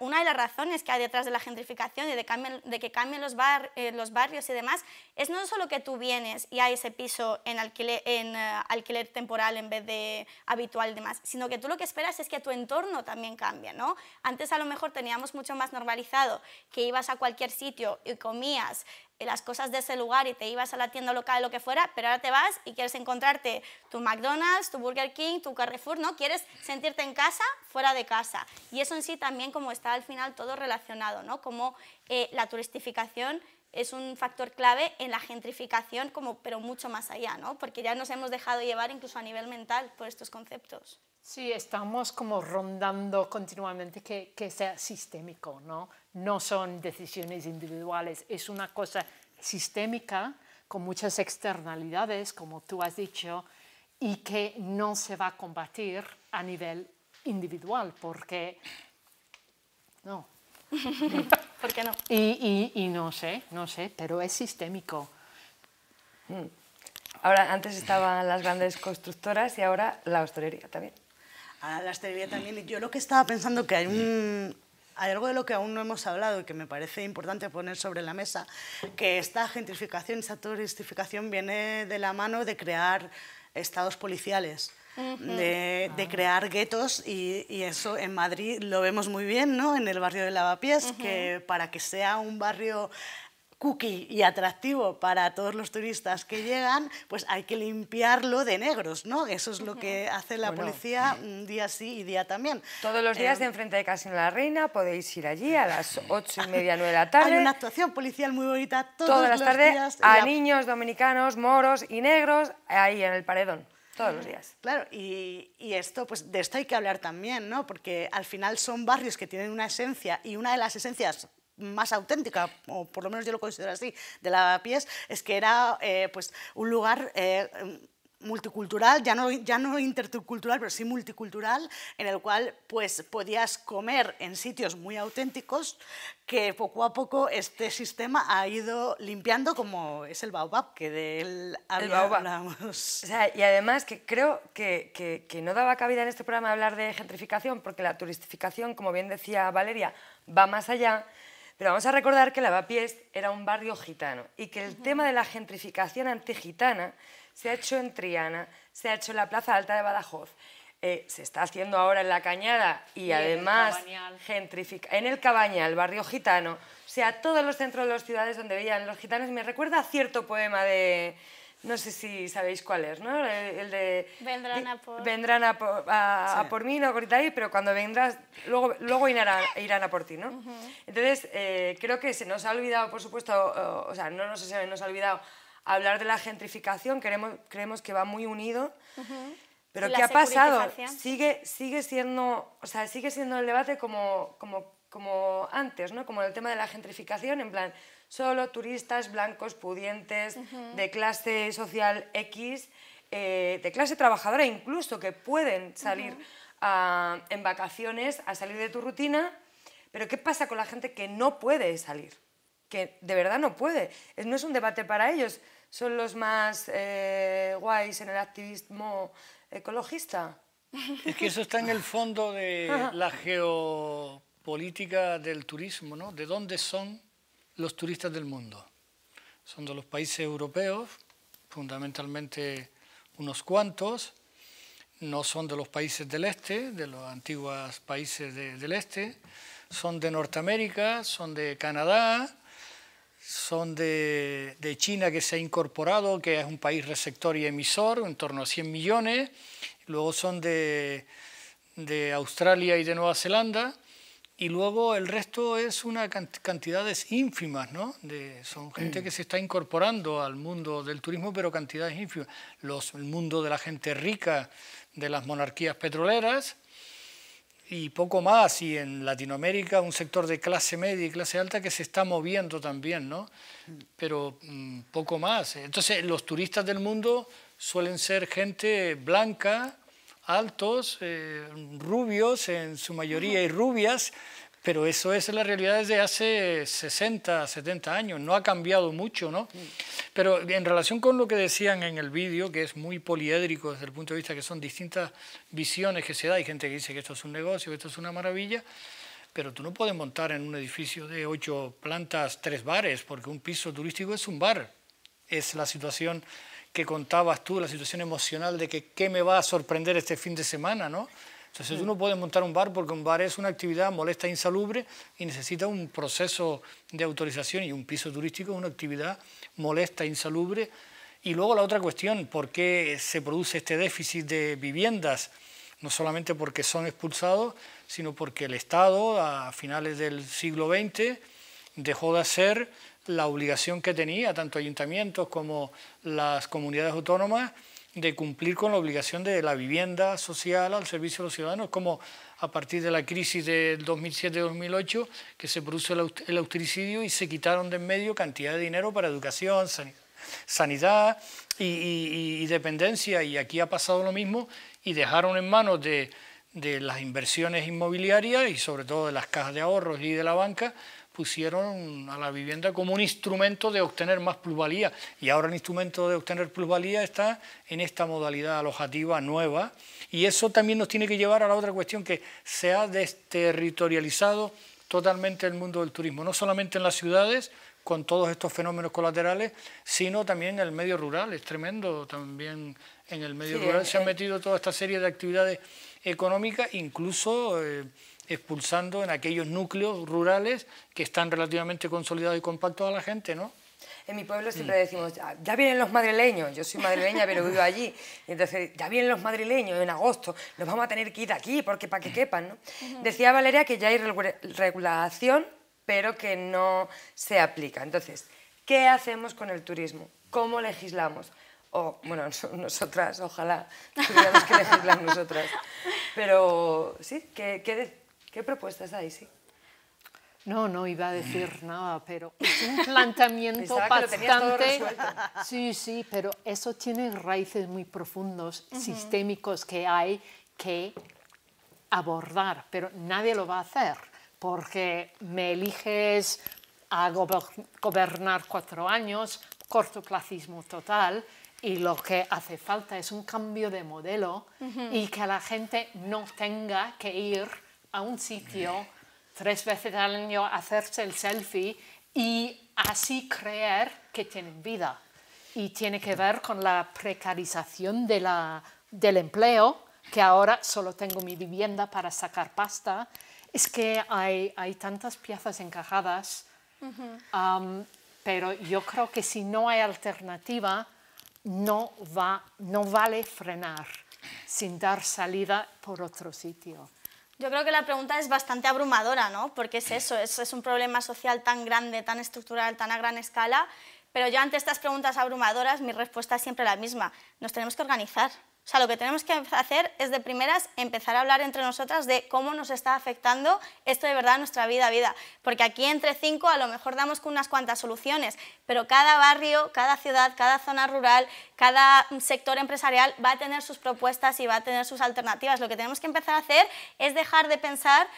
una de las razones que hay detrás de la gentrificación y de, que cambien los, bar, eh, los, barrios y demás es no solo que tú vienes y hay ese piso en, alquiler, en eh, alquiler temporal en vez de habitual y demás, sino que tú lo que esperas es que tu entorno también cambie, ¿no? Antes a lo mejor teníamos mucho más normalizado que ibas a cualquier sitio y comías las cosas de ese lugar y te ibas a la tienda local, lo que fuera, pero ahora te vas y quieres encontrarte tu McDonald's, tu Burger King, tu Carrefour, ¿no? Quieres sentirte en casa, fuera de casa. Y eso en sí también como está al final todo relacionado, ¿no? Como eh, la turistificación es un factor clave en la gentrificación, pero mucho más allá, ¿no? Porque ya nos hemos dejado llevar incluso a nivel mental por estos conceptos. Sí, estamos como rondando continuamente que, sea sistémico, ¿no? No son decisiones individuales, es una cosa sistémica con muchas externalidades, como tú has dicho, y que no se va a combatir a nivel individual, porque no. ¿Por qué no? Y, no sé, no sé, pero es sistémico. Mm. Ahora, antes estaban las grandes constructoras y ahora la hostelería también la también. yo lo que estaba pensando que hay algo de lo que aún no hemos hablado y que me parece importante poner sobre la mesa, que esta gentrificación, esta turistificación viene de la mano de crear estados policiales. de, crear guetos y, eso en Madrid lo vemos muy bien, ¿no? En el barrio de Lavapiés, que para que sea un barrio cookie y atractivo para todos los turistas que llegan, pues hay que limpiarlo de negros, ¿no? Eso es lo que hace la policía un día sí y día también. Todos los días eh, de enfrente de Casino de la Reina podéis ir allí a las ocho y media, nueve de la tarde. Hay una actuación policial muy bonita todos todas las los días. A niños dominicanos, moros y negros ahí en el paredón. Todos los días. Claro, y, y, esto, pues de esto hay que hablar también, ¿no? Porque al final son barrios que tienen una esencia y una de las esencias más auténtica, o por lo menos yo lo considero así, de la Pies, es que era eh, pues, un lugar... Eh, multicultural, ya no, ya no intercultural, pero sí multicultural, en el cual pues podías comer en sitios muy auténticos que poco a poco este sistema ha ido limpiando como es el baobab, que de él hablábamos. y además que creo que, que, que no daba cabida en este programa hablar de gentrificación, porque la turistificación, como bien decía Valeria, va más allá pero vamos a recordar que Lavapiés era un barrio gitano y que el tema de la gentrificación antigitana se ha hecho en Triana, se ha hecho en la Plaza Alta de Badajoz, eh, se está haciendo ahora en La Cañada y, además en el Cabañal, barrio gitano, o sea, todos los centros de las ciudades donde veían los gitanos, me recuerda cierto poema de, no sé si sabéis cuál es, ¿no? El, de... Vendrán a por... Vendrán a mí, no ahorita ahí, pero cuando vendrás, luego, luego irán, a, irán a por ti, ¿no? Entonces, eh, creo que se nos ha olvidado, por supuesto, o, sea, no sé se nos ha olvidado hablar de la gentrificación, queremos, creemos que va muy unido. Pero ¿qué ha pasado? Sigue, sigue, siendo, o sea, sigue siendo el debate como, como, como antes, ¿no? Como el tema de la gentrificación, en plan, solo turistas blancos, pudientes, de clase social X, eh, de clase trabajadora incluso, que pueden salir en vacaciones, a salir de tu rutina. Pero ¿qué pasa con la gente que no puede salir? Que de verdad no puede. No es un debate para ellos. Son los más eh, guays en el activismo ecologista. Es que eso está en el fondo de la geopolítica del turismo, ¿no? ¿De dónde son los turistas del mundo. Son de los países europeos, fundamentalmente unos cuantos, no son de los países del este, de los antiguos países del este, son de Norteamérica, son de Canadá, son de, China que se ha incorporado, que es un país receptor y emisor, en torno a 100 millones, luego son de, de Australia y de Nueva Zelanda, y luego el resto es una cantidades ínfimas, ¿no? De, son gente mm. que se está incorporando al mundo del turismo, pero cantidades ínfimas. el mundo de la gente rica, de las monarquías petroleras y poco más. Y en Latinoamérica un sector de clase media y clase alta que se está moviendo también, ¿no? Mm. Pero mm, poco más. Entonces los turistas del mundo suelen ser gente blanca, altos, eh, rubios en su mayoría y rubias, pero eso es la realidad desde hace 60, 70 años, no ha cambiado mucho, ¿no? Pero en relación con lo que decían en el vídeo, que es muy poliédrico desde el punto de vista que son distintas visiones que se da, hay gente que dice que esto es un negocio, que esto es una maravilla, pero tú no puedes montar en un edificio de ocho plantas tres bares, porque un piso turístico es un bar, es la situación que contabas tú, la situación emocional de que qué me va a sorprender este fin de semana, ¿no? Entonces uno puede montar un bar porque un bar es una actividad molesta e insalubre y necesita un proceso de autorización y un piso turístico es una actividad molesta e insalubre. Y luego la otra cuestión, ¿por qué se produce este déficit de viviendas? No solamente porque son expulsados, sino porque el Estado a finales del siglo XX dejó de hacer la obligación que tenía tanto ayuntamientos como las comunidades autónomas de cumplir con la obligación de la vivienda social al servicio de los ciudadanos, como a partir de la crisis del 2007-2008, que se produjo el austericidio y se quitaron de en medio cantidad de dinero para educación, sanidad y, dependencia, y aquí ha pasado lo mismo, y dejaron en manos de, de las inversiones inmobiliarias y sobre todo de las cajas de ahorros y de la banca, pusieron a la vivienda como un instrumento de obtener más plusvalía y ahora el instrumento de obtener plusvalía está en esta modalidad alojativa nueva y eso también nos tiene que llevar a la otra cuestión que se ha desterritorializado totalmente el mundo del turismo, no solamente en las ciudades con todos estos fenómenos colaterales, sino también en el medio rural, es tremendo también en el medio rural, se han metido toda esta serie de actividades económicas, incluso... Eh, expulsando en aquellos núcleos rurales que están relativamente consolidados y compactos a la gente, ¿no? En mi pueblo siempre mm. decimos, ah, ya vienen los madrileños, yo soy madrileña pero vivo allí, y entonces ya vienen los madrileños en agosto, nos vamos a tener que ir aquí porque para que quepan, ¿no? Decía Valeria que ya hay regulación, pero que no se aplica. Entonces, ¿qué hacemos con el turismo? ¿Cómo legislamos? O, bueno, nosotras, ojalá tuviéramos que legislar nosotras. Pero sí, ¿qué, qué ¿Qué propuestas hay, sí? No, no iba a decir nada, pero es un planteamiento bastante... Sí, sí, pero eso tiene raíces muy profundos, sistémicos que hay que abordar, pero nadie lo va a hacer, porque me eliges a gobernar cuatro años, cortoplacismo total, y lo que hace falta es un cambio de modelo y que la gente no tenga que ir a un sitio tres veces al año hacerse el selfie y así creer que tienen vida. Y tiene que ver con la precarización de la, del empleo, que ahora solo tengo mi vivienda para sacar pasta. Es que hay, hay tantas piezas encajadas, pero yo creo que si no hay alternativa, no, va, no vale frenar sin dar salida por otro sitio. Yo creo que la pregunta es bastante abrumadora, ¿no? Porque es eso, es, es, un problema social tan grande, tan estructural, tan a gran escala. Pero yo ante estas preguntas abrumadoras, mi respuesta es siempre la misma. Nos tenemos que organizar. O sea, lo que tenemos que hacer es de primeras empezar a hablar entre nosotras de cómo nos está afectando esto de verdad a nuestra vida, vida. Porque aquí entre cinco a lo mejor damos con unas cuantas soluciones, pero cada barrio, cada ciudad, cada zona rural, cada sector empresarial va a tener sus propuestas y va a tener sus alternativas. Lo que tenemos que empezar a hacer es dejar de pensar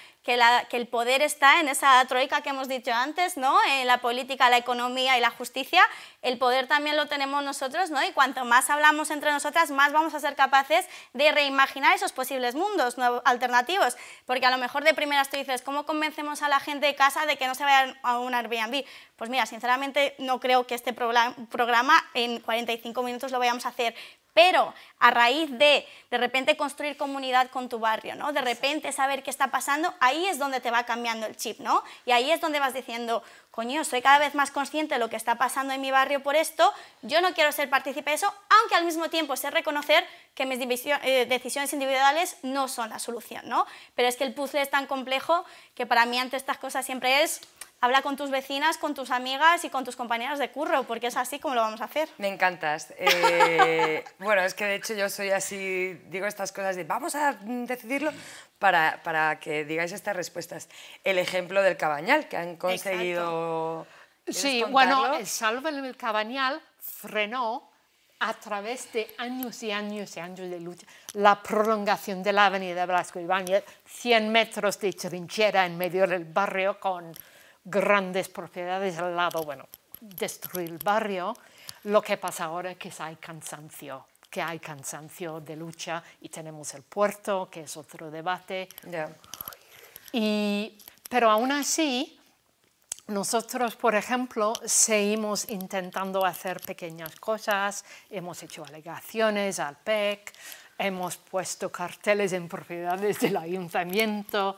que, el poder está en esa troika que hemos dicho antes, ¿no? en la política, la economía y la justicia, el poder también lo tenemos nosotros ¿no? y cuanto más hablamos entre nosotras, más vamos a ser capaces de reimaginar esos posibles mundos alternativos, porque a lo mejor de primeras tú dices, ¿cómo convencemos a la gente de casa de que no se vayan a un Airbnb? Pues mira, sinceramente no creo que este programa en 45 minutos lo vayamos a hacer, pero a raíz de de repente construir comunidad con tu barrio, ¿no? De repente saber qué está pasando, ahí es donde te va cambiando el chip, ¿no? Y ahí es donde vas diciendo, coño, soy cada vez más consciente de lo que está pasando en mi barrio por esto, yo no quiero ser partícipe de eso, aunque al mismo tiempo sé reconocer que mis eh, decisiones individuales no son la solución, ¿no? Pero es que el puzzle es tan complejo que para mí ante estas cosas siempre es Habla con tus vecinas, con tus amigas y con tus compañeras de curro, porque es así como lo vamos a hacer. Me encantas. Eh, bueno, es que de hecho yo soy así, digo estas cosas de vamos a decidirlo para, para que digáis estas respuestas. El ejemplo del cabañal, que han conseguido... Sí, bueno, el salvo del cabañal frenó a través de años y años y años de lucha, la prolongación de la avenida Blasco Ibáñez, 100 metros de trinchera en medio del barrio con grandes propiedades al lado, bueno, destruir el barrio, lo que pasa ahora es que hay cansancio, que hay cansancio de lucha y tenemos el puerto, que es otro debate. pero aún así, nosotros, por ejemplo, seguimos intentando hacer pequeñas cosas, hemos hecho alegaciones al PEC, hemos puesto carteles en propiedades del ayuntamiento,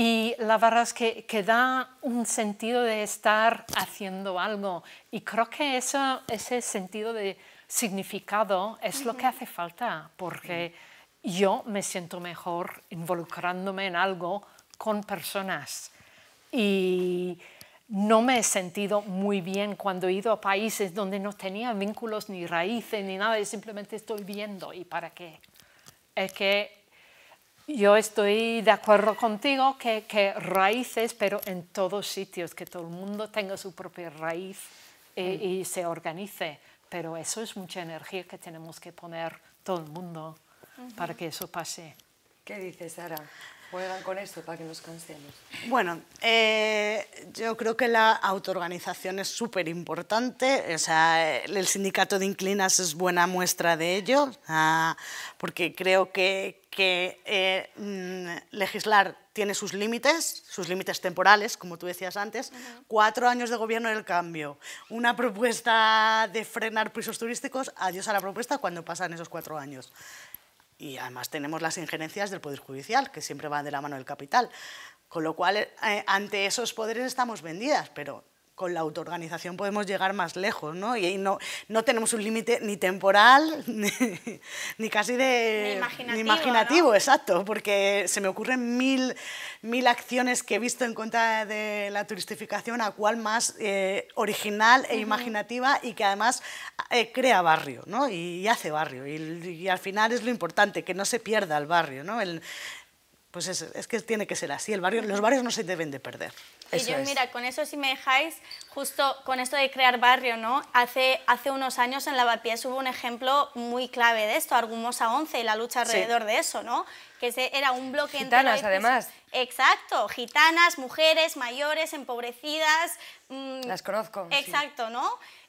y la verdad es que, que, da un sentido de estar haciendo algo. Y creo que eso, ese sentido de significado es lo que hace falta, porque yo me siento mejor involucrándome en algo con personas. Y no me he sentido muy bien cuando he ido a países donde no tenía vínculos ni raíces ni nada, y simplemente estoy viendo. ¿Y para qué? Es que yo estoy de acuerdo contigo que, raíces, pero en todos sitios, que todo el mundo tenga su propia raíz eh, mm. y se organice. Pero eso es mucha energía que tenemos que poner todo el mundo para que eso pase. ¿Qué dices, Sara? Juegan con esto para que nos cansemos. Bueno, eh, yo creo que la autoorganización es súper importante. O sea, el sindicato de Inclinas es buena muestra de ello, porque creo que, eh, mm, legislar tiene sus límites, sus límites temporales, como tú decías antes, cuatro años de gobierno del cambio, una propuesta de frenar pisos turísticos, adiós a la propuesta cuando pasan esos cuatro años y además tenemos las injerencias del Poder Judicial, que siempre van de la mano del capital. Con lo cual, eh, ante esos poderes estamos vendidas, pero con la autoorganización podemos llegar más lejos, ¿no? Y, no, no tenemos un límite ni temporal, ni, casi de... imaginativo, exacto, porque se me ocurren mil, mil acciones que he visto en contra de la turistificación, a cual más eh, original e imaginativa y que además eh, crea barrio, ¿no? Y, hace barrio. Y, al final es lo importante, que no se pierda el barrio, ¿no? Pues es, que tiene que ser así, el barrio, los barrios no se deben de perder. y yo, mira, con eso si me dejáis, justo con esto de crear barrio, ¿no? Hace, hace unos años en Lavapiés hubo un ejemplo muy clave de esto, Argumosa 11 y la lucha alrededor de eso, ¿no? Que era un bloque Gitanas, además. Exacto, gitanas, mujeres, mayores, empobrecidas. Mm, Las conozco. Exacto, ¿no?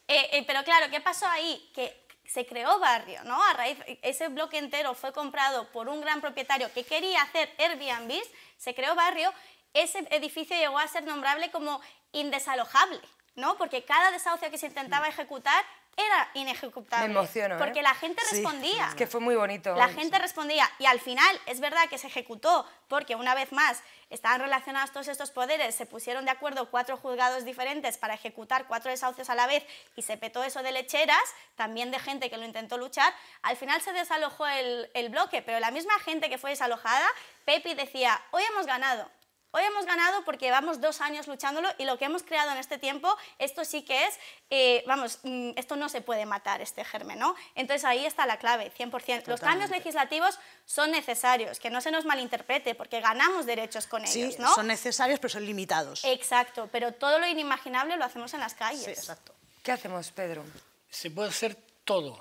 Eh, eh, pero claro, ¿qué pasó ahí? Que se creó barrio, ¿no? A raíz, ese bloque entero fue comprado por un gran propietario que quería hacer Airbnb, se creó barrio, ese edificio llegó a ser nombrable como indesalojable, ¿no? Porque cada desahucio que se intentaba ejecutar era inejecutable. ¿eh? Porque la gente respondía. que fue muy bonito. La gente respondía. Y al final es verdad que se ejecutó, porque una vez más estaban relacionados todos estos poderes, se pusieron de acuerdo cuatro juzgados diferentes para ejecutar cuatro desahucios a la vez y se petó eso de lecheras, también de gente que lo intentó luchar. Al final se desalojó el, el bloque, pero la misma gente que fue desalojada, Pepi decía, hoy hemos ganado. Hoy hemos ganado porque llevamos dos años luchándolo y lo que hemos creado en este tiempo, esto sí que es, eh, vamos, mm, esto no se puede matar, este germen, ¿no? Entonces ahí está la clave, 100%. Los cambios legislativos son necesarios, que no se nos malinterprete, porque ganamos derechos con ellos, ¿no? Sí, son necesarios, pero son limitados. Exacto, pero todo lo inimaginable lo hacemos en las calles. exacto. ¿Qué hacemos, Pedro? Se puede hacer todo,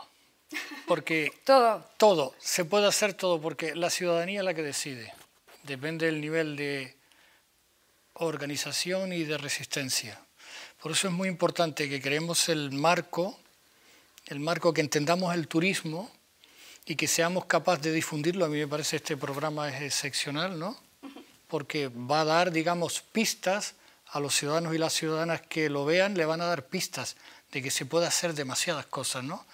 porque... todo. Todo, se puede hacer todo, porque la ciudadanía es la que decide. Depende del nivel de organización y de resistencia. Por eso es muy importante que creemos el marco, el marco que entendamos el turismo y que seamos capaces de difundirlo. A mí me parece este programa es excepcional, ¿no? Porque va a dar, digamos, pistas a los ciudadanos y las ciudadanas que lo vean, le van a dar pistas de que se puede hacer demasiadas cosas, ¿no?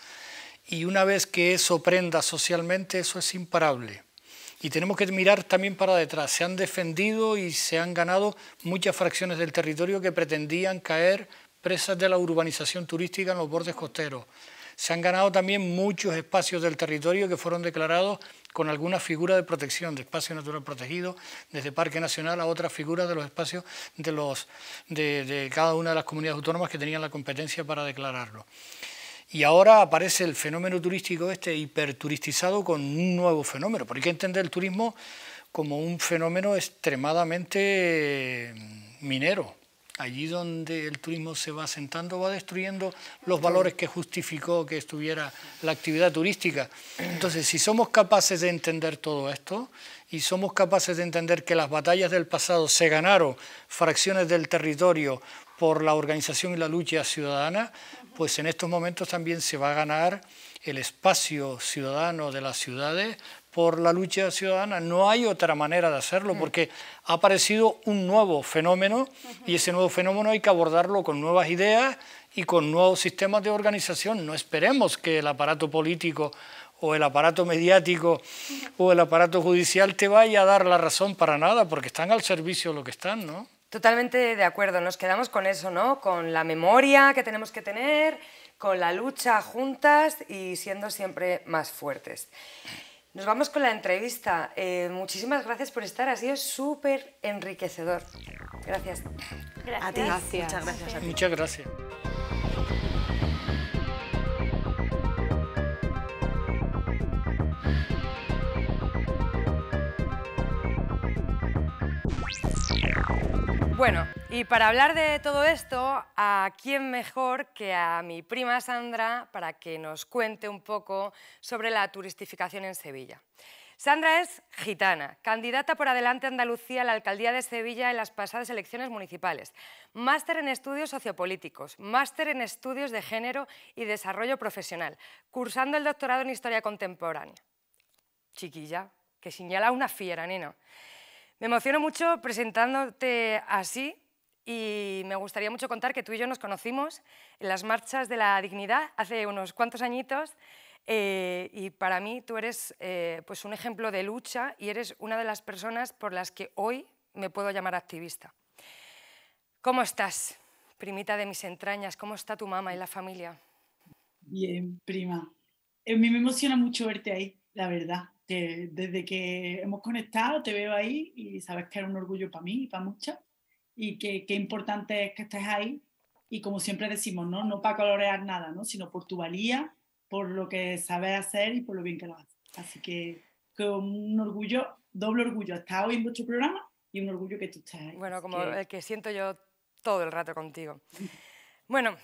Y una vez que eso prenda socialmente, eso es imparable y tenemos que mirar también para detrás. Se han defendido y se han ganado muchas fracciones del territorio que pretendían caer presas de la urbanización turística en los bordes costeros. Se han ganado también muchos espacios del territorio que fueron declarados con alguna figura de protección, de espacio natural protegido, desde Parque Nacional a otras figuras de los espacios de, los, de, de cada una de las comunidades autónomas que tenían la competencia para declararlo. Y ahora aparece el fenómeno turístico este hiperturistizado con un nuevo fenómeno, porque hay que entender el turismo como un fenómeno extremadamente mm, minero. Allí donde el turismo se va asentando, va destruyendo los valores que justificó que estuviera la actividad turística. Entonces, si somos capaces de entender todo esto y somos capaces de entender que las batallas del pasado se ganaron fracciones del territorio por la organización y la lucha ciudadana, pues en estos momentos también se va a ganar el espacio ciudadano de las ciudades por la lucha ciudadana. No hay otra manera de hacerlo mm. porque ha aparecido un nuevo fenómeno y ese nuevo fenómeno hay que abordarlo con nuevas ideas y con nuevos sistemas de organización. No esperemos que el aparato político o el aparato mediático o el aparato judicial te vaya a dar la razón para nada porque están al servicio de lo que están, ¿no? Totalmente de acuerdo, nos quedamos con eso, ¿no? Con la memoria que tenemos que tener, con la lucha juntas y siendo siempre más fuertes. Nos vamos con la entrevista. Eh, muchísimas gracias por estar, ha sido súper enriquecedor. Gracias. Gracias. Muchas gracias. Muchas gracias. Bueno, y para hablar de todo esto, ¿a quién mejor que a mi prima Sandra para que nos cuente un poco sobre la turistificación en Sevilla? Sandra es gitana, candidata por Adelante Andalucía a la alcaldía de Sevilla en las pasadas elecciones municipales, máster en estudios sociopolíticos, máster en estudios de género y desarrollo profesional, cursando el doctorado en historia contemporánea. Chiquilla, que señala una fiera, nena. Me emociono mucho presentándote así y me gustaría mucho contar que tú y yo nos conocimos en las marchas de la dignidad hace unos cuantos añitos eh, y para mí tú eres eh, pues un ejemplo de lucha y eres una de las personas por las que hoy me puedo llamar activista. ¿Cómo estás, primita de mis entrañas? ¿Cómo está tu mamá y la familia? Bien, prima. A eh, mí me emociona mucho verte ahí, la verdad desde que hemos conectado te veo ahí y sabes que era un orgullo para mí y para muchas y que, importante es que estés ahí y como siempre decimos, ¿no? no para colorear nada, ¿no? sino por tu valía, por lo que sabes hacer y por lo bien que lo haces. Así que con un orgullo, doble orgullo, estar hoy en vuestro programa y un orgullo que tú estés ahí. Bueno, como el que siento yo todo el rato contigo. bueno,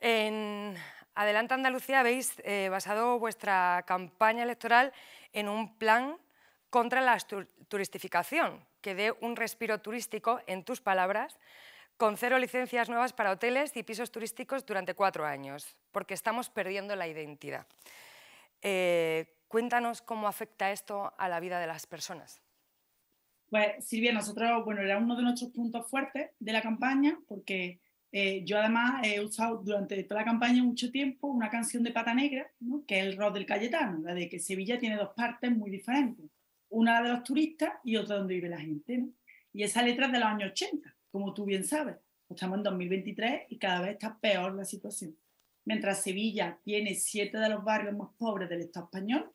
en, Adelante Andalucía habéis eh, basado vuestra campaña electoral en un plan contra la turistificación, que dé un respiro turístico, en tus palabras, con cero licencias nuevas para hoteles y pisos turísticos durante cuatro años, porque estamos perdiendo la identidad. Eh, cuéntanos cómo afecta esto a la vida de las personas. Pues Silvia, nosotros, bueno, era uno de nuestros puntos fuertes de la campaña, porque eh, yo además he usado durante toda la campaña mucho tiempo una canción de Pata Negra, que es el rock del Cayetano, la de que Sevilla tiene dos partes muy diferentes, una de los turistas y otra donde vive la gente. Y esa letra es de los años 80, como tú bien sabes. Estamos en 2023 y cada vez está peor la situación. Mientras Sevilla tiene siete de los barrios más pobres del Estado español,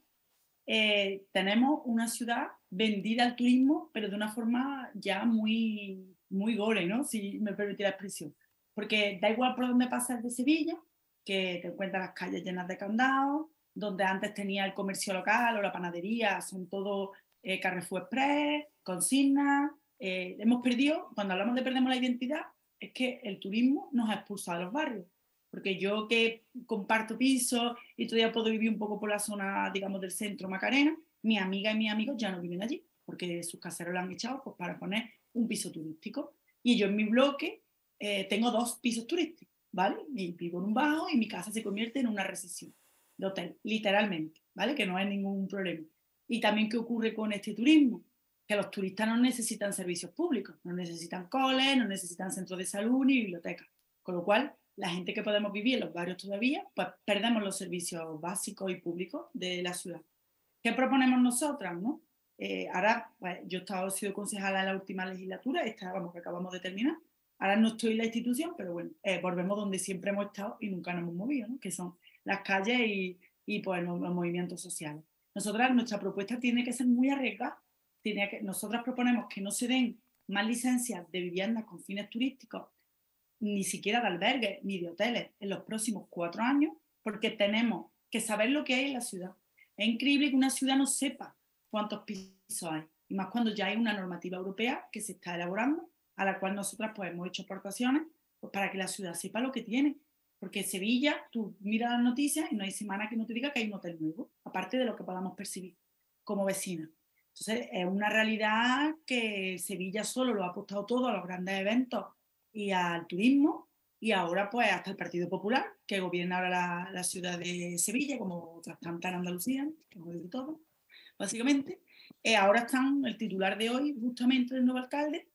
eh, tenemos una ciudad vendida al turismo, pero de una forma ya muy, muy gore, ¿no? si me permite la expresión porque da igual por dónde pasas de Sevilla, que te encuentras las calles llenas de candados, donde antes tenía el comercio local o la panadería, son todo eh, Carrefour Express, consignas. Eh, hemos perdido, cuando hablamos de perdemos la identidad, es que el turismo nos ha expulsado de los barrios. Porque yo que comparto piso y todavía puedo vivir un poco por la zona, digamos, del centro Macarena, mi amiga y mi amigo ya no viven allí, porque sus caseros lo han echado pues, para poner un piso turístico. Y yo en mi bloque eh, tengo dos pisos turísticos, ¿vale? Y vivo en un bajo y mi casa se convierte en una recesión de hotel, literalmente, ¿vale? Que no hay ningún problema. Y también, ¿qué ocurre con este turismo? Que los turistas no necesitan servicios públicos, no necesitan coles, no necesitan centros de salud ni bibliotecas. Con lo cual, la gente que podemos vivir en los barrios todavía, pues perdemos los servicios básicos y públicos de la ciudad. ¿Qué proponemos nosotras? No? Eh, ahora, pues, yo he, estado, sido concejala en la última legislatura, esta, vamos, que acabamos de terminar, Ahora no estoy en la institución, pero bueno, eh, volvemos donde siempre hemos estado y nunca nos hemos movido, que son las calles y, y pues, los, movimientos sociales. Nosotras, nuestra propuesta tiene que ser muy arriesgada. Tiene que, nosotras proponemos que no se den más licencias de viviendas con fines turísticos, ni siquiera de albergues, ni de hoteles, en los próximos cuatro años, porque tenemos que saber lo que hay en la ciudad. Es increíble que una ciudad no sepa cuántos pisos hay, y más cuando ya hay una normativa europea que se está elaborando a la cual nosotras podemos hemos hecho aportaciones pues, para que la ciudad sepa lo que tiene. Porque Sevilla, tú miras las noticias y no hay semana que no te diga que hay un hotel nuevo, aparte de lo que podamos percibir como vecina. Entonces, es una realidad que Sevilla solo lo ha apostado todo a los grandes eventos y al turismo, y ahora pues hasta el Partido Popular, que gobierna ahora la, ciudad de Sevilla, como otras tantas en Andalucía, que de todo, básicamente. Eh, ahora están, el titular de hoy, justamente el nuevo alcalde,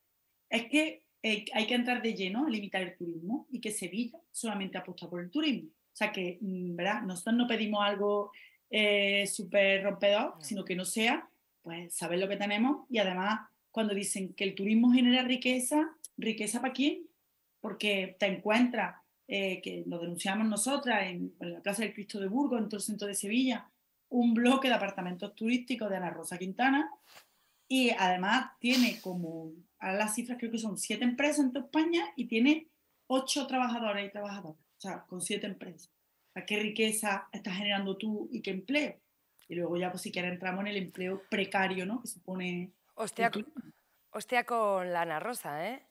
es que eh, hay que entrar de lleno a limitar el turismo y que Sevilla solamente apuesta por el turismo. O sea que, mm, ¿verdad? Nosotros no pedimos algo eh, súper rompedor, sino que no sea, pues, saber lo que tenemos y además cuando dicen que el turismo genera riqueza, ¿riqueza para quién? Porque te encuentras, eh, que lo denunciamos nosotras en, la casa del Cristo de Burgos, en todo el centro de Sevilla, un bloque de apartamentos turísticos de Ana Rosa Quintana y además tiene como ahora las cifras creo que son siete empresas en España y tiene ocho trabajadores y trabajadoras, o sea, con siete empresas. qué riqueza estás generando tú y qué empleo. Y luego ya, pues si quieres, entramos en el empleo precario, ¿no? Que Hostia, hostia con lana rosa, ¿eh?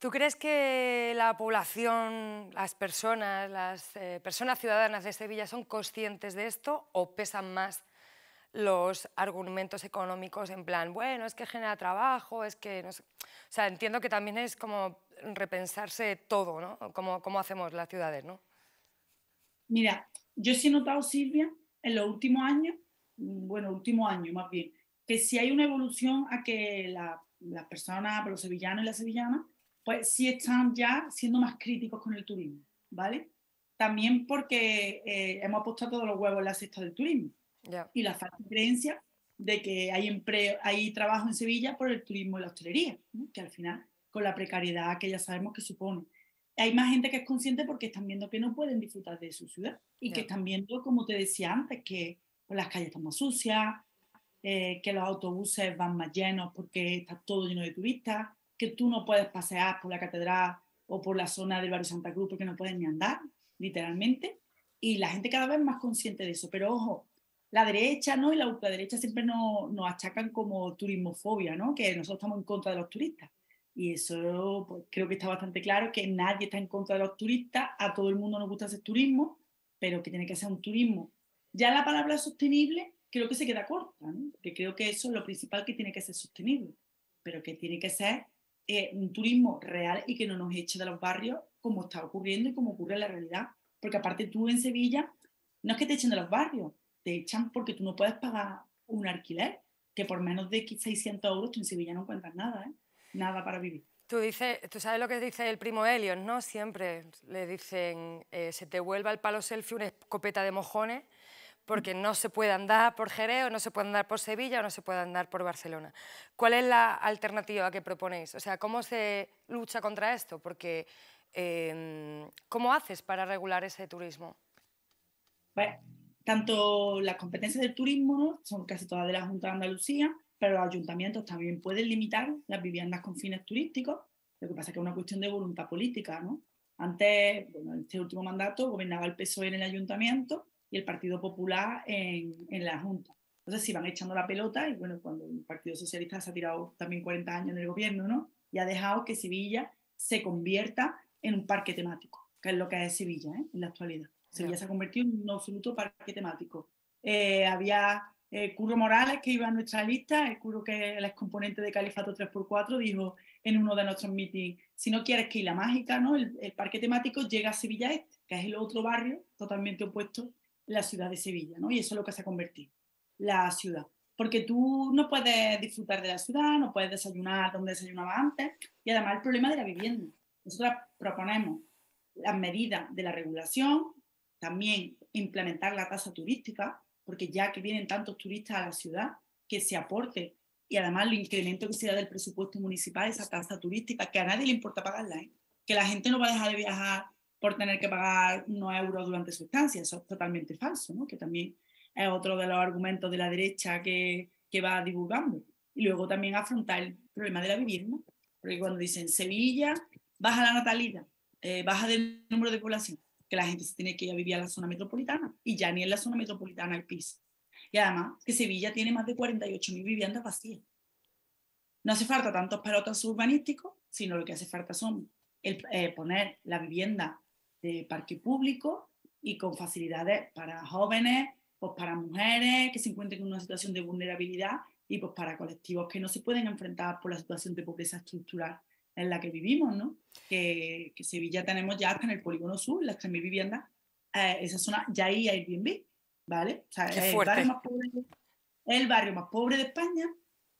¿Tú crees que la población, las personas, las eh, personas ciudadanas de Sevilla son conscientes de esto o pesan más los argumentos económicos en plan, bueno, es que genera trabajo, es que... No sé. O sea, entiendo que también es como repensarse todo, ¿no? Cómo, hacemos las ciudades, ¿no? Mira, yo sí he notado, Silvia, en los últimos años, mm, bueno, último año más bien, que si hay una evolución a que las personas, los sevillanos y las sevillanas, pues sí están ya siendo más críticos con el turismo, ¿vale? También porque eh, hemos puesto todos los huevos en la cesta del turismo y la falta de creencia de que hay, empleo, hay trabajo en Sevilla por el turismo y la hostelería, que al final, con la precariedad que ya sabemos que supone. Hay más gente que es consciente porque están viendo que no pueden disfrutar de su ciudad y que están viendo, como te decía antes, que pues, las calles están más sucias, eh, que los autobuses van más llenos porque está todo lleno de turistas, que tú no puedes pasear por la catedral o por la zona del barrio Santa Cruz porque no puedes ni andar, literalmente. Y la gente cada vez más consciente de eso. Pero ojo, la derecha ¿no? y la ultraderecha siempre nos, nos achacan como turismofobia, ¿no? que nosotros estamos en contra de los turistas. Y eso pues, creo que está bastante claro, que nadie está en contra de los turistas, a todo el mundo nos gusta hacer turismo, pero que tiene que ser un turismo. Ya la palabra sostenible creo que se queda corta, que creo que eso es lo principal que tiene que ser sostenible, pero que tiene que ser eh, un turismo real y que no nos eche de los barrios como está ocurriendo y como ocurre en la realidad. Porque aparte tú en Sevilla, no es que te echen de los barrios, te echan porque tú no puedes pagar un alquiler, que por menos de 600 euros en Sevilla no encuentras nada, ¿eh? nada para vivir. Tú, dices, tú sabes lo que dice el primo Helios, ¿no? Siempre le dicen, eh, se te vuelva el palo selfie una escopeta de mojones porque no se puede andar por Jereo, no se puede andar por Sevilla, o no se puede andar por Barcelona. ¿Cuál es la alternativa que proponéis? O sea, ¿cómo se lucha contra esto? Porque, em, ¿cómo haces para regular ese turismo? Bueno, pues, tanto las competencias del turismo, son casi todas de la Junta de Andalucía, pero los ayuntamientos también pueden limitar las viviendas con fines turísticos. Lo que pasa es que es una cuestión de voluntad política, ¿no? Antes, en este último mandato gobernaba el PSOE en el ayuntamiento y el Partido Popular en, la Junta. Entonces se van echando la pelota y bueno, cuando el Partido Socialista se ha tirado también 40 años en el gobierno, ¿no? Y ha dejado que Sevilla se convierta en un parque temático, que es lo que es Sevilla ¿eh? en la actualidad. Sevilla se ha convertido en un absoluto parque temático. Eh, había eh, Curro Morales, que iba a nuestra lista, el Curro que es el componente de Califato 3x4, dijo en uno de nuestros meetings, si no quieres que la mágica, ¿no? El, parque temático llega a Sevilla este, que es el otro barrio totalmente opuesto a la ciudad de Sevilla, ¿no? Y eso es lo que se ha convertido, la ciudad. Porque tú no puedes disfrutar de la ciudad, no puedes desayunar donde desayunaba antes, y además el problema de la vivienda. Nosotros proponemos las medidas de la regulación, también implementar la tasa turística, porque ya que vienen tantos turistas a la ciudad, que se aporte y además el incremento que se da del presupuesto municipal, esa tasa turística, que a nadie le importa pagarla, ¿eh? que la gente no va a dejar de viajar por tener que pagar unos euros durante su estancia, eso es totalmente falso, que también es otro de los argumentos de la derecha que, que va divulgando. Y luego también afrontar el problema de la vivienda, porque cuando dicen Sevilla, baja la natalidad, eh, baja el número de población, que la gente se tiene que ir a vivir a la zona metropolitana y ya ni en la zona metropolitana hay piso. Y además que Sevilla tiene más de 48.000 viviendas vacías. No hace falta tantos pelotas urbanísticos, sino lo que hace falta son el, eh, poner la vivienda de parque público y con facilidades para jóvenes, pues para mujeres que se encuentren en una situación de vulnerabilidad y pues para colectivos que no se pueden enfrentar por la situación de pobreza estructural en la que vivimos, ¿no? Que, Sevilla tenemos ya hasta en el Polígono Sur, la tres vivienda, viviendas, eh, esa zona ya ahí hay Airbnb, ¿vale? O sea, es el barrio, más pobre, el barrio más pobre de España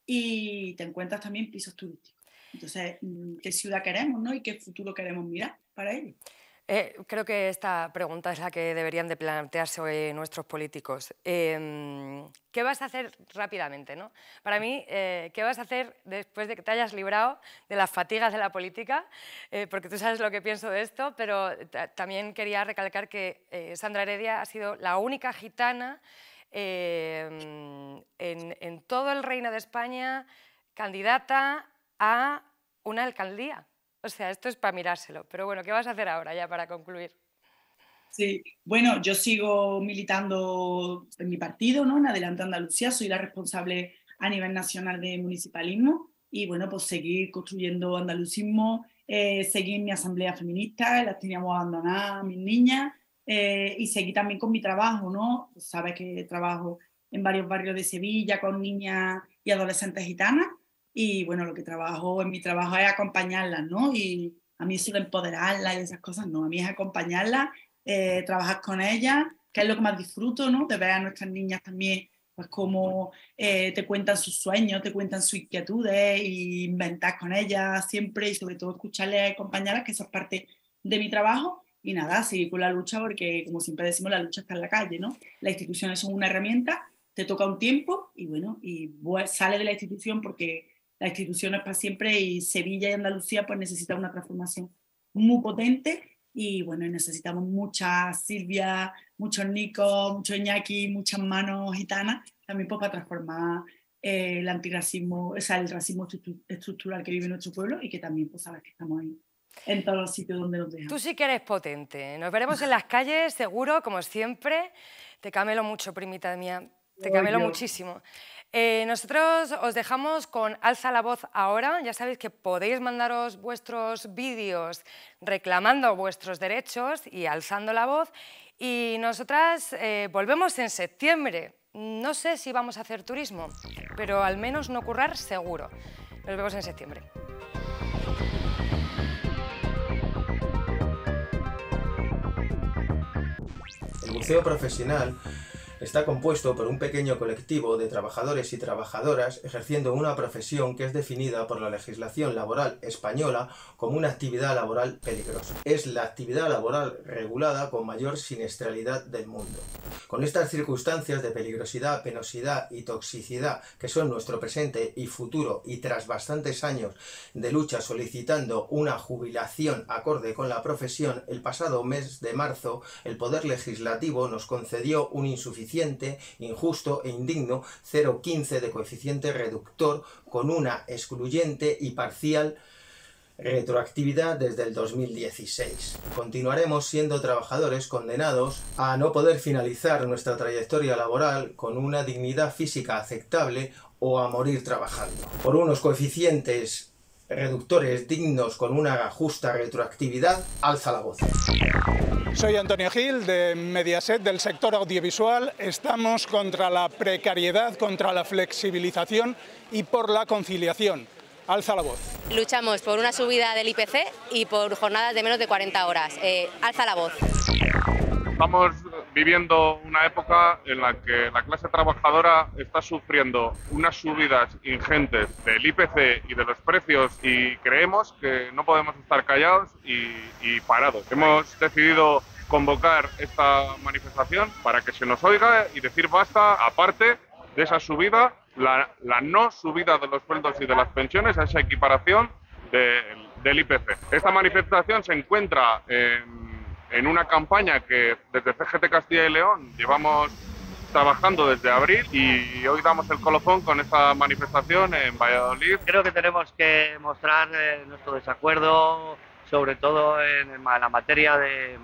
y te encuentras también pisos turísticos. Entonces, mm, ¿qué ciudad queremos, no? Y qué futuro queremos mirar para ello. Eh, creo que esta pregunta es la que deberían de plantearse nuestros políticos. Em, ¿Qué vas a hacer rápidamente? ¿no? Para mí, eh, ¿qué vas a hacer después de que te hayas librado de las fatigas de la política? Eh, porque tú sabes lo que pienso de esto, pero también quería recalcar que Sandra Heredia ha sido la única gitana em, en todo el Reino de España candidata a una alcaldía. O sea, esto es para mirárselo. Pero bueno, ¿qué vas a hacer ahora ya para concluir? Sí, bueno, yo sigo militando en mi partido, ¿no? En Adelante Andalucía, soy la responsable a nivel nacional de municipalismo y bueno, pues seguir construyendo andalucismo, eh, seguir mi asamblea feminista, las teníamos abandonadas, mis niñas, eh, y seguir también con mi trabajo, ¿no? Pues sabes que trabajo en varios barrios de Sevilla con niñas y adolescentes gitanas y bueno, lo que trabajo, en mi trabajo es acompañarla, ¿no? Y a mí eso de empoderarlas y esas cosas, no, a mí es acompañarla, eh, trabajar con ella, que es lo que más disfruto, ¿no? De ver a nuestras niñas también, pues como eh, te cuentan sus sueños, te cuentan sus inquietudes, e inventar con ellas siempre y sobre todo escucharles, acompañarlas, que eso es parte de mi trabajo. Y nada, seguir con la lucha, porque como siempre decimos, la lucha está en la calle, ¿no? Las instituciones son una herramienta, te toca un tiempo y bueno, y sale de la institución porque la institución es para siempre y Sevilla y Andalucía pues necesita una transformación muy potente y bueno, necesitamos muchas Silvia, muchos Nico, muchos Iñaki, muchas manos gitanas también pues, para transformar eh, el antirracismo, o sea, el racismo estructural que vive nuestro pueblo y que también pues sabes que estamos ahí en todos los sitios donde nos dejan Tú sí que eres potente. ¿eh? Nos veremos en las calles, seguro, como siempre. Te camelo mucho, primita mía. Te camelo muchísimo. Eh, nosotros os dejamos con Alza la Voz ahora. Ya sabéis que podéis mandaros vuestros vídeos reclamando vuestros derechos y alzando la voz. Y nosotras eh, volvemos en septiembre. No sé si vamos a hacer turismo, pero al menos no currar seguro. Nos vemos en septiembre. El museo profesional Está compuesto por un pequeño colectivo de trabajadores y trabajadoras ejerciendo una profesión que es definida por la legislación laboral española como una actividad laboral peligrosa. Es la actividad laboral regulada con mayor siniestralidad del mundo. Con estas circunstancias de peligrosidad, penosidad y toxicidad que son nuestro presente y futuro y tras bastantes años de lucha solicitando una jubilación acorde con la profesión, el pasado mes de marzo el Poder Legislativo nos concedió un insuficiente injusto e indigno 0,15 de coeficiente reductor con una excluyente y parcial retroactividad desde el 2016. Continuaremos siendo trabajadores condenados a no poder finalizar nuestra trayectoria laboral con una dignidad física aceptable o a morir trabajando. Por unos coeficientes reductores dignos con una justa retroactividad, alza la voz. Soy Antonio Gil de Mediaset del sector audiovisual. Estamos contra la precariedad, contra la flexibilización y por la conciliación. Alza la voz. Luchamos por una subida del IPC y por jornadas de menos de 40 horas. Eh, alza la voz estamos viviendo una época en la que la clase trabajadora está sufriendo unas subidas ingentes del IPC y de los precios y creemos que no podemos estar callados y, parados. Hemos decidido convocar esta manifestación para que se nos oiga y decir basta, aparte de esa subida, la, no subida de los sueldos y de las pensiones, a esa equiparación del IPC. Esta manifestación se encuentra en en una campaña que desde CGT Castilla y León llevamos trabajando desde abril y hoy damos el colofón con esta manifestación en Valladolid. Creo que tenemos que mostrar eh, nuestro desacuerdo, sobre todo en, la materia de,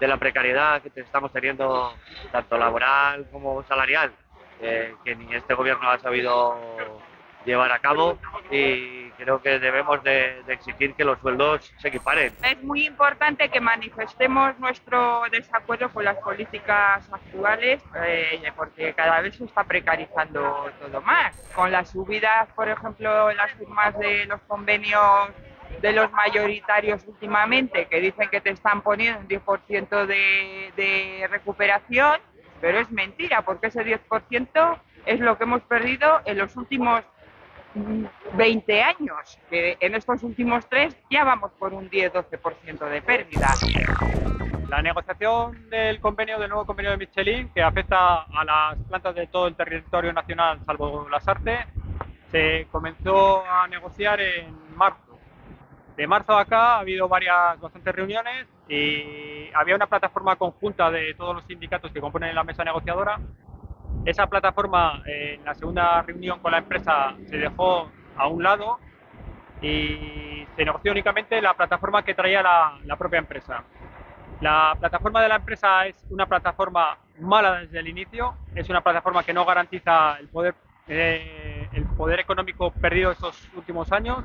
la precariedad que estamos teniendo, tanto laboral como salarial, eh, que ni este gobierno ha sabido llevar a cabo creo que debemos de, exigir que los sueldos se equiparen. Es muy importante que manifestemos nuestro desacuerdo con las políticas actuales eh, porque cada vez se está precarizando todo más. Con las subidas, por ejemplo, en las firmas de los convenios de los mayoritarios últimamente, que dicen que te están poniendo un 10% de, de recuperación, pero es mentira, porque ese 10% es lo que hemos perdido en los últimos 20 años, que en estos últimos tres ya vamos por un 10-12% de pérdida. La negociación del convenio, del nuevo convenio de Michelin, que afecta a las plantas de todo el territorio nacional, salvo las artes, se comenzó a negociar en marzo. De marzo a acá ha habido varias, bastantes reuniones y había una plataforma conjunta de todos los sindicatos que componen la mesa negociadora esa plataforma eh, en la segunda reunión con la empresa se dejó a un lado y se negoció únicamente la plataforma que traía la, propia empresa. La plataforma de la empresa es una plataforma mala desde el inicio, es una plataforma que no garantiza el poder, eh, el poder económico perdido estos últimos años,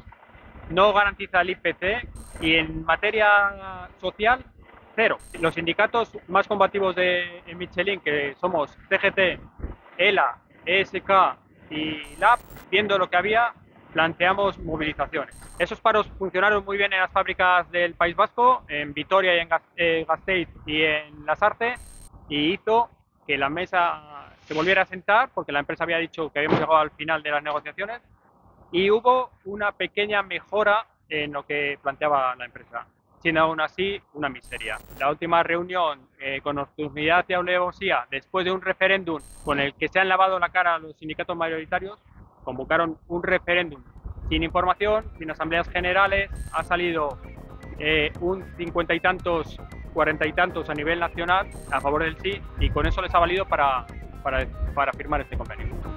no garantiza el IPC y en materia social, cero. Los sindicatos más combativos de Michelin, que somos CGT, ELA, ESK y Lap viendo lo que había, planteamos movilizaciones. Esos paros funcionaron muy bien en las fábricas del País Vasco, en Vitoria y en eh, Gasteiz y en Lasarte, y hizo que la mesa se volviera a sentar, porque la empresa había dicho que habíamos llegado al final de las negociaciones, y hubo una pequeña mejora en lo que planteaba la empresa siendo aún así una miseria. La última reunión eh, con oportunidad y alevosía, después de un referéndum con el que se han lavado la cara los sindicatos mayoritarios, convocaron un referéndum sin información, sin asambleas generales, ha salido eh, un cincuenta y tantos, cuarenta y tantos a nivel nacional a favor del sí y con eso les ha valido para, para, para firmar este convenio.